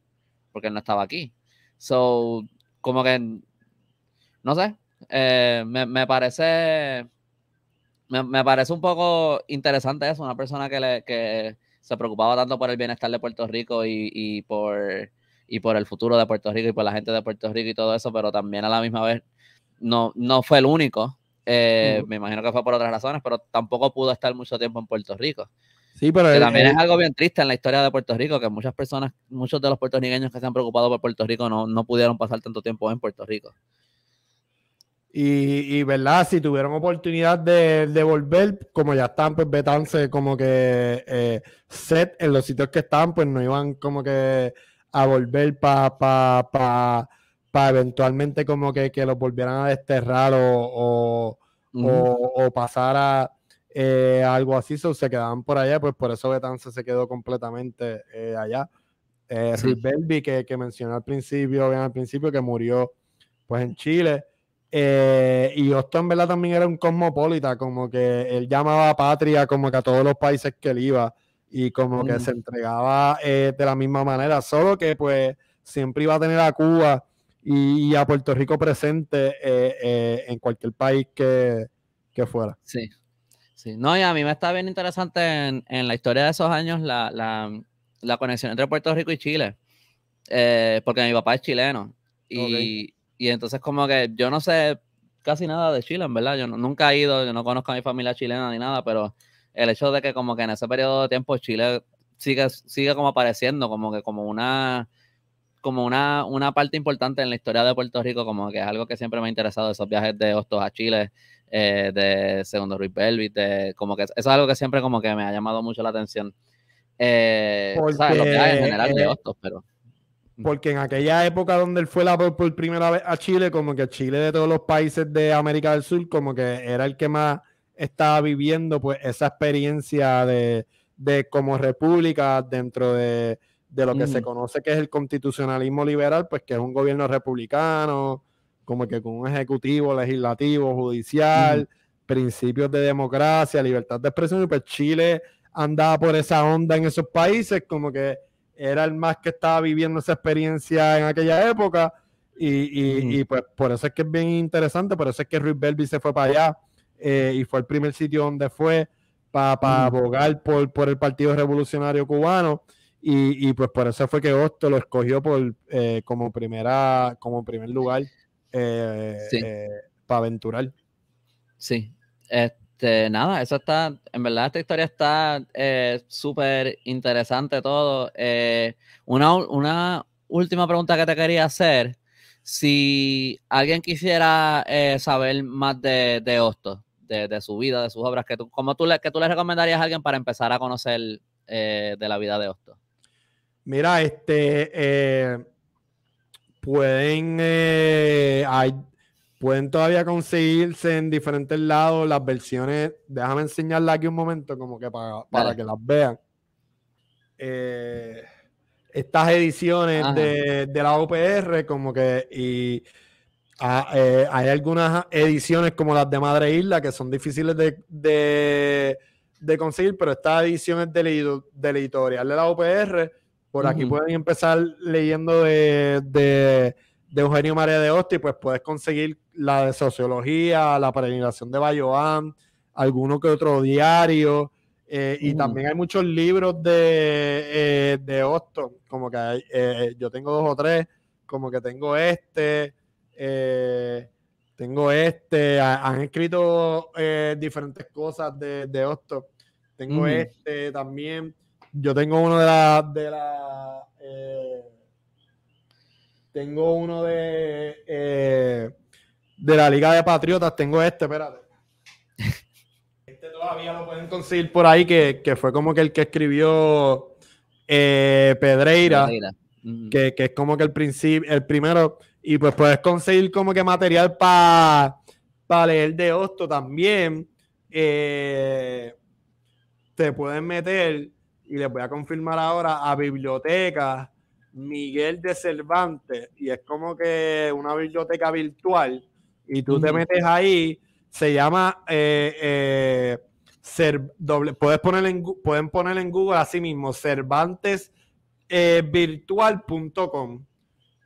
porque él no estaba aquí. So, como que, no sé, eh, me, parece... Me, parece un poco interesante eso, una persona que, que se preocupaba tanto por el bienestar de Puerto Rico y por y por el futuro de Puerto Rico y por la gente de Puerto Rico y todo eso, pero también a la misma vez no, no fue el único. Eh, me imagino que fue por otras razones, pero tampoco pudo estar mucho tiempo en Puerto Rico. Sí, pero también es algo bien triste en la historia de Puerto Rico, que muchas personas, muchos de los puertorriqueños que se han preocupado por Puerto Rico no, no pudieron pasar tanto tiempo en Puerto Rico. Y, verdad, si tuvieron oportunidad de, volver, como ya están, pues vetanse como que eh, set en los sitios que están, pues no iban como que a volver para eventualmente como que, que, los volvieran a desterrar o, pasar a eh, algo así, se quedaban por allá, pues por eso Betanza se quedó completamente eh, allá. Eh, que, que al principio, al principio, que murió pues en Chile. Eh, y Austin, ¿verdad? También era un cosmopolita, como que él llamaba patria como que a todos los países que él iba y como que mm. se entregaba eh, de la misma manera, solo que pues siempre iba a tener a Cuba y, a Puerto Rico presente eh, eh, en cualquier país que, que, fuera. Sí, sí. No, y a mí me está bien interesante en, en la historia de esos años la, la, la, conexión entre Puerto Rico y Chile, porque mi papá es chileno y, y entonces como que yo no sé casi nada de Chile, en verdad, yo nunca he ido, yo no conozco a mi familia chilena ni nada, pero el hecho de que como que en ese periodo de tiempo Chile sigue, sigue como apareciendo como que como una como una, una parte importante en la historia de Puerto Rico, como que es algo que siempre me ha interesado, esos viajes de Hostos a Chile, eh, de Segundo Ruiz Belvis, como que eso es algo que siempre como que me ha llamado mucho la atención. porque, eh, ¿sabes? Los viajes en general de eh, Hostos, pero... Mm. Porque en aquella época donde él fue la, por primera vez a Chile, como que Chile de todos los países de América del Sur, como que era el que más estaba viviendo pues esa experiencia de, como república dentro de, lo que se conoce que es el constitucionalismo liberal, pues que es un gobierno republicano, como que con un ejecutivo, legislativo, judicial, principios de democracia, libertad de expresión, y pues Chile andaba por esa onda en esos países, como que era el más que estaba viviendo esa experiencia en aquella época, y, pues por eso es que es bien interesante, por eso es que Ruiz Belvi se fue para allá eh, y fue el primer sitio donde fue para mm. abogar por, el Partido Revolucionario Cubano. Y, pues por eso fue que Osto lo escogió por, eh, como, primera, como primer lugar eh, para aventurar. Sí, este, nada, eso está, en verdad esta historia está súper interesante todo. una, última pregunta que te quería hacer si alguien quisiera saber más de, de de, su vida, de sus obras, que tú, ¿cómo tú le, que tú le recomendarías a alguien para empezar a conocer eh, de la vida de Osto. Mira, este, eh, pueden, eh, hay, pueden todavía conseguirse en diferentes lados las versiones, déjame enseñarla aquí un momento como que para, que las vean. estas ediciones de, la OPR como que y Ah, eh, hay algunas ediciones como las de Madre Isla que son difíciles de, conseguir, pero esta edición es de la, editorial de la OPR. Por aquí pueden empezar leyendo de, Eugenio María de hosti pues puedes conseguir la de sociología, la peregrinación de Bayoán, alguno que otro diario. Eh, y uh. también hay muchos libros de, eh, como que eh, yo tengo dos o tres, como que tengo este, eh, tengo este, han escrito eh, diferentes cosas de, de Tengo este también. Yo tengo uno de la. De la eh, tengo uno de. de la Liga de Patriotas. Tengo este, espérate. Este todavía lo pueden conseguir por ahí, que, fue como que el que escribió Pedreira. Que, que, es como que el principio, el primero, y pues puedes conseguir como que material para leer de Hosto también. Eh, te pueden meter, y les voy a confirmar ahora, a Biblioteca Miguel de Cervantes, y es como que una biblioteca virtual, y tú te metes ahí, se llama, ser, eh, eh, doble, puedes poner en, pueden poner en Google así mismo, cervantesvirtual.com.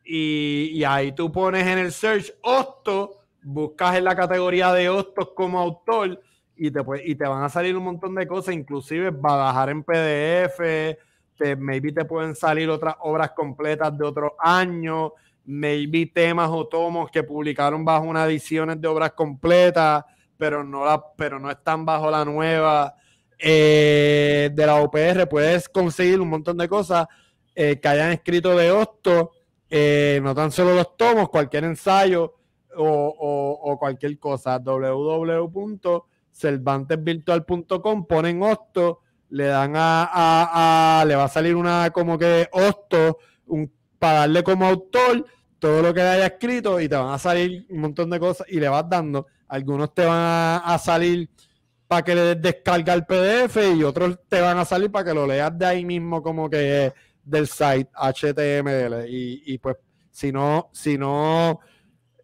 Y, ahí tú pones en el search Hosto, buscas en la categoría de Hostos como autor y te, y te van a salir un montón de cosas, inclusive bajar en PDF, maybe te pueden salir otras obras completas de otro año, maybe temas o tomos que publicaron bajo unas ediciones de obras completas, pero no, la, pero no están bajo la nueva eh, de la OPR. Puedes conseguir un montón de cosas eh, que hayan escrito de Hostos eh, no tan solo los tomos, cualquier ensayo o, cualquier cosa. www.cervantesvirtual.com, ponen hosto le dan a, le va a salir una como que hosto un, para darle como autor todo lo que haya escrito y te van a salir un montón de cosas y le vas dando. Algunos te van a, salir para que le descarga el PDF y otros te van a salir para que lo leas de ahí mismo como que del site HTML. Y, pues, si no, si no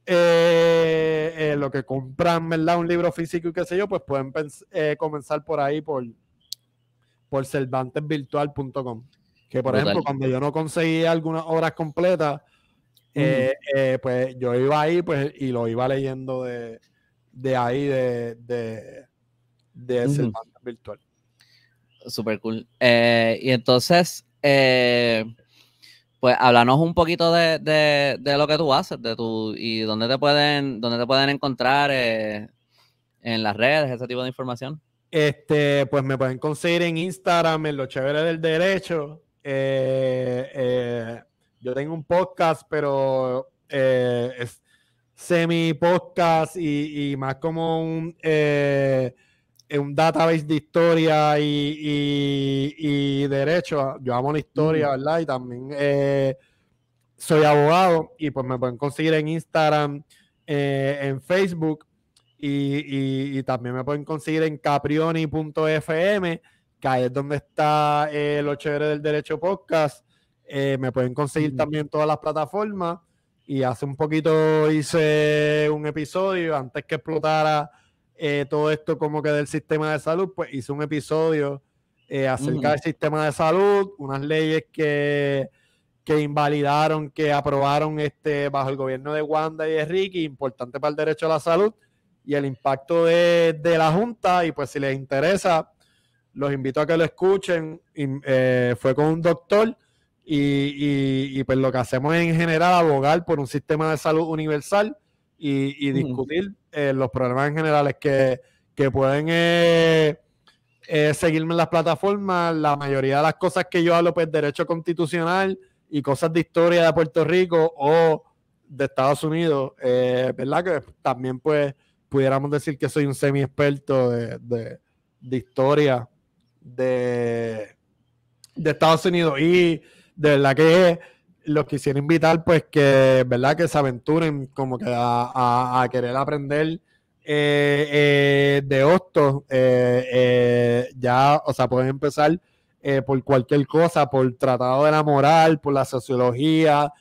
eh, eh, lo que compran, ¿verdad? Un libro físico y qué sé yo, pues pueden eh, comenzar por ahí, por, por cervantesvirtual.com. Que por ejemplo, cuando yo no conseguía algunas obras completas, pues yo iba ahí pues, y lo iba leyendo de, de ahí, de, de, de Super cool. y entonces, eh, pues háblanos un poquito de, lo que tú haces, de tu, y dónde te pueden, dónde te pueden encontrar eh, en las redes, ese tipo de información. Este, pues me pueden conseguir en Instagram, en Los Chéveres del Derecho. Eh, yo tengo un podcast, pero es semi podcast y, y más como un un database de historia y, derecho. Yo amo la historia, ¿verdad? Y también eh, soy abogado y pues me pueden conseguir en Instagram, eh, en Facebook y, también me pueden conseguir en caprioni.fm, que ahí es donde está el eh, lo del derecho podcast. me pueden conseguir también también todas las plataformas y hace un poquito hice un episodio antes que explotara eh, todo esto como que del sistema de salud, pues hice un episodio eh, acerca mm. del sistema de salud, unas leyes que, que invalidaron, que aprobaron este bajo el gobierno de Wanda y de Ricky, importante para el derecho a la salud y el impacto de, la Junta. Y pues si les interesa, los invito a que lo escuchen. Eh, fue con un doctor y, pues lo que hacemos en general abogar por un sistema de salud universal y, discutir eh, los problemas en general es que, pueden eh, eh, seguirme en las plataformas. La mayoría de las cosas que yo hablo, pues derecho constitucional y cosas de historia de Puerto Rico o de Estados Unidos, ¿verdad? Que también pues pudiéramos decir que soy un semi experto de, historia de, de Estados Unidos y de la que los quisiera invitar, pues que, ¿verdad? Que se aventuren como que a, a, querer aprender eh, eh, de hostos. Eh, ya, o sea, pueden empezar por cualquier cosa, por tratado de la moral, por la sociología,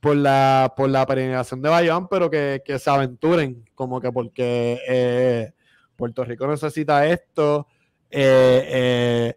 por la, por la peregrinación de Bayón, pero que, que se aventuren, como que porque Puerto Rico necesita esto. pueden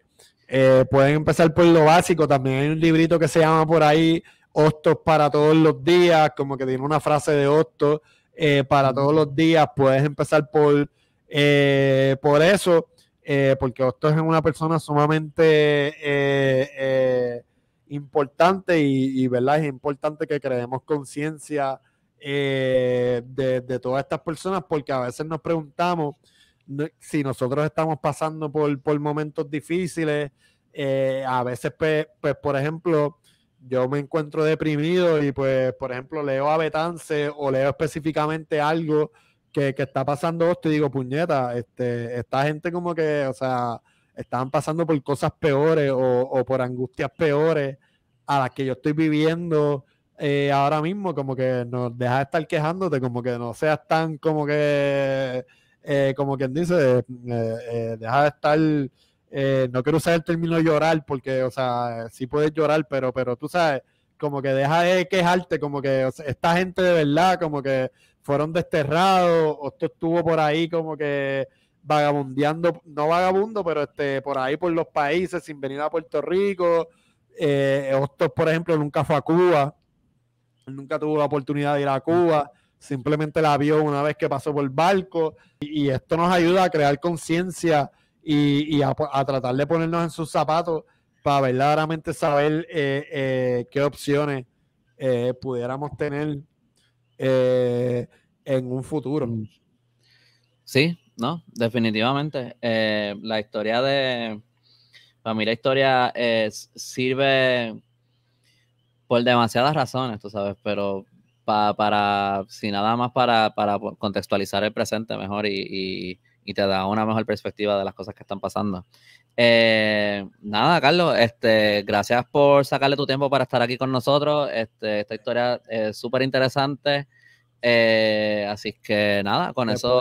empezar por lo básico. También hay un librito que se llama por ahí hostos para todos los días, como que tiene una frase de hostos eh, para todos los días, puedes empezar por, eh, por eso, eh, porque hostos es una persona sumamente importante y, ¿verdad? es importante que creemos conciencia de, todas estas personas, porque a veces nos preguntamos si nosotros estamos pasando por, por momentos difíciles, a veces, pues, por ejemplo, yo me encuentro deprimido y pues, por ejemplo, leo a Betance o leo específicamente algo que, está pasando esto y digo, puñeta, este, esta gente como que, o sea, están pasando por cosas peores o, por angustias peores a las que yo estoy viviendo eh, ahora mismo, como que nos deja de estar quejándote, como que no seas tan como que, eh, como quien dice, eh, eh deja de estar eh, no quiero usar el término llorar porque, o sea, sí puedes llorar, pero, pero tú sabes, como que deja de quejarte, como que esta gente de verdad, como que fueron desterrados, o estuvo por ahí como que vagabundeando, no vagabundo, pero este, por ahí por los países sin venir a Puerto Rico. Eh, por ejemplo, nunca fue a Cuba, nunca tuvo la oportunidad de ir a Cuba, simplemente la vio una vez que pasó por el barco. y esto nos ayuda a crear conciencia y, a, tratar de ponernos en sus zapatos para verdaderamente saber eh, eh, qué opciones eh, pudiéramos tener en un futuro. Mm. Sí, no, definitivamente. la historia de, para mí la historia sirve por demasiadas razones, tú sabes, pero para, si nada más para, contextualizar el presente mejor y y te da una mejor perspectiva de las cosas que están pasando. Eh, nada, Carlos, este, gracias por sacarle tu tiempo para estar aquí con nosotros. Este, esta historia es súper interesante. Eh, así que nada, con eso.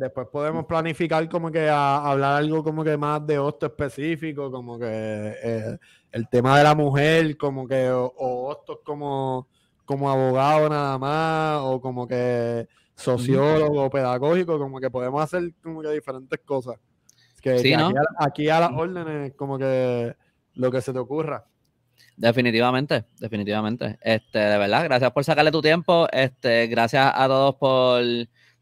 Después podemos planificar como que hablar algo como que más de hosto específico, como que eh, el tema de la mujer, como que o, como, como abogado nada más, o como que sociólogo, pedagógico, como que podemos hacer como que diferentes cosas. Que, aquí, a, las órdenes, como que lo que se te ocurra. Definitivamente, definitivamente. Este, de verdad, gracias por sacarle tu tiempo. Este, gracias a todos por,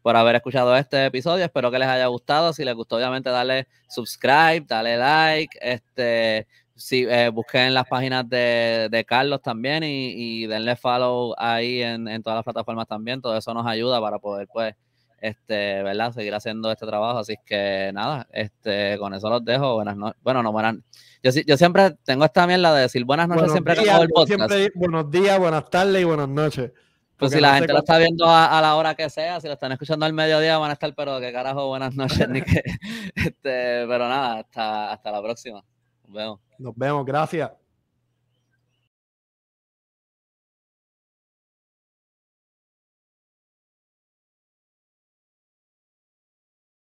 por haber escuchado este episodio. Espero que les haya gustado. Si les gustó, obviamente, dale subscribe, dale like. Este, si eh, busquen las páginas de, Carlos también y, denle follow ahí en, todas las plataformas también. Todo eso nos ayuda para poder, pues, este, ¿verdad? Seguir haciendo este trabajo. Así que nada, este, con eso los dejo. Buenas noches. Bueno, no, buenas yo, yo siempre tengo esta mierda de decir buenas noches siempre días, el podcast. Siempre, buenos días, buenas tardes y buenas noches. Pues si la gente lo está viendo a, la hora que sea, si lo están escuchando al mediodía, van a estar, pero qué carajo, buenas noches, ni que. Este, pero nada, hasta, hasta la próxima. Nos vemos. gracias.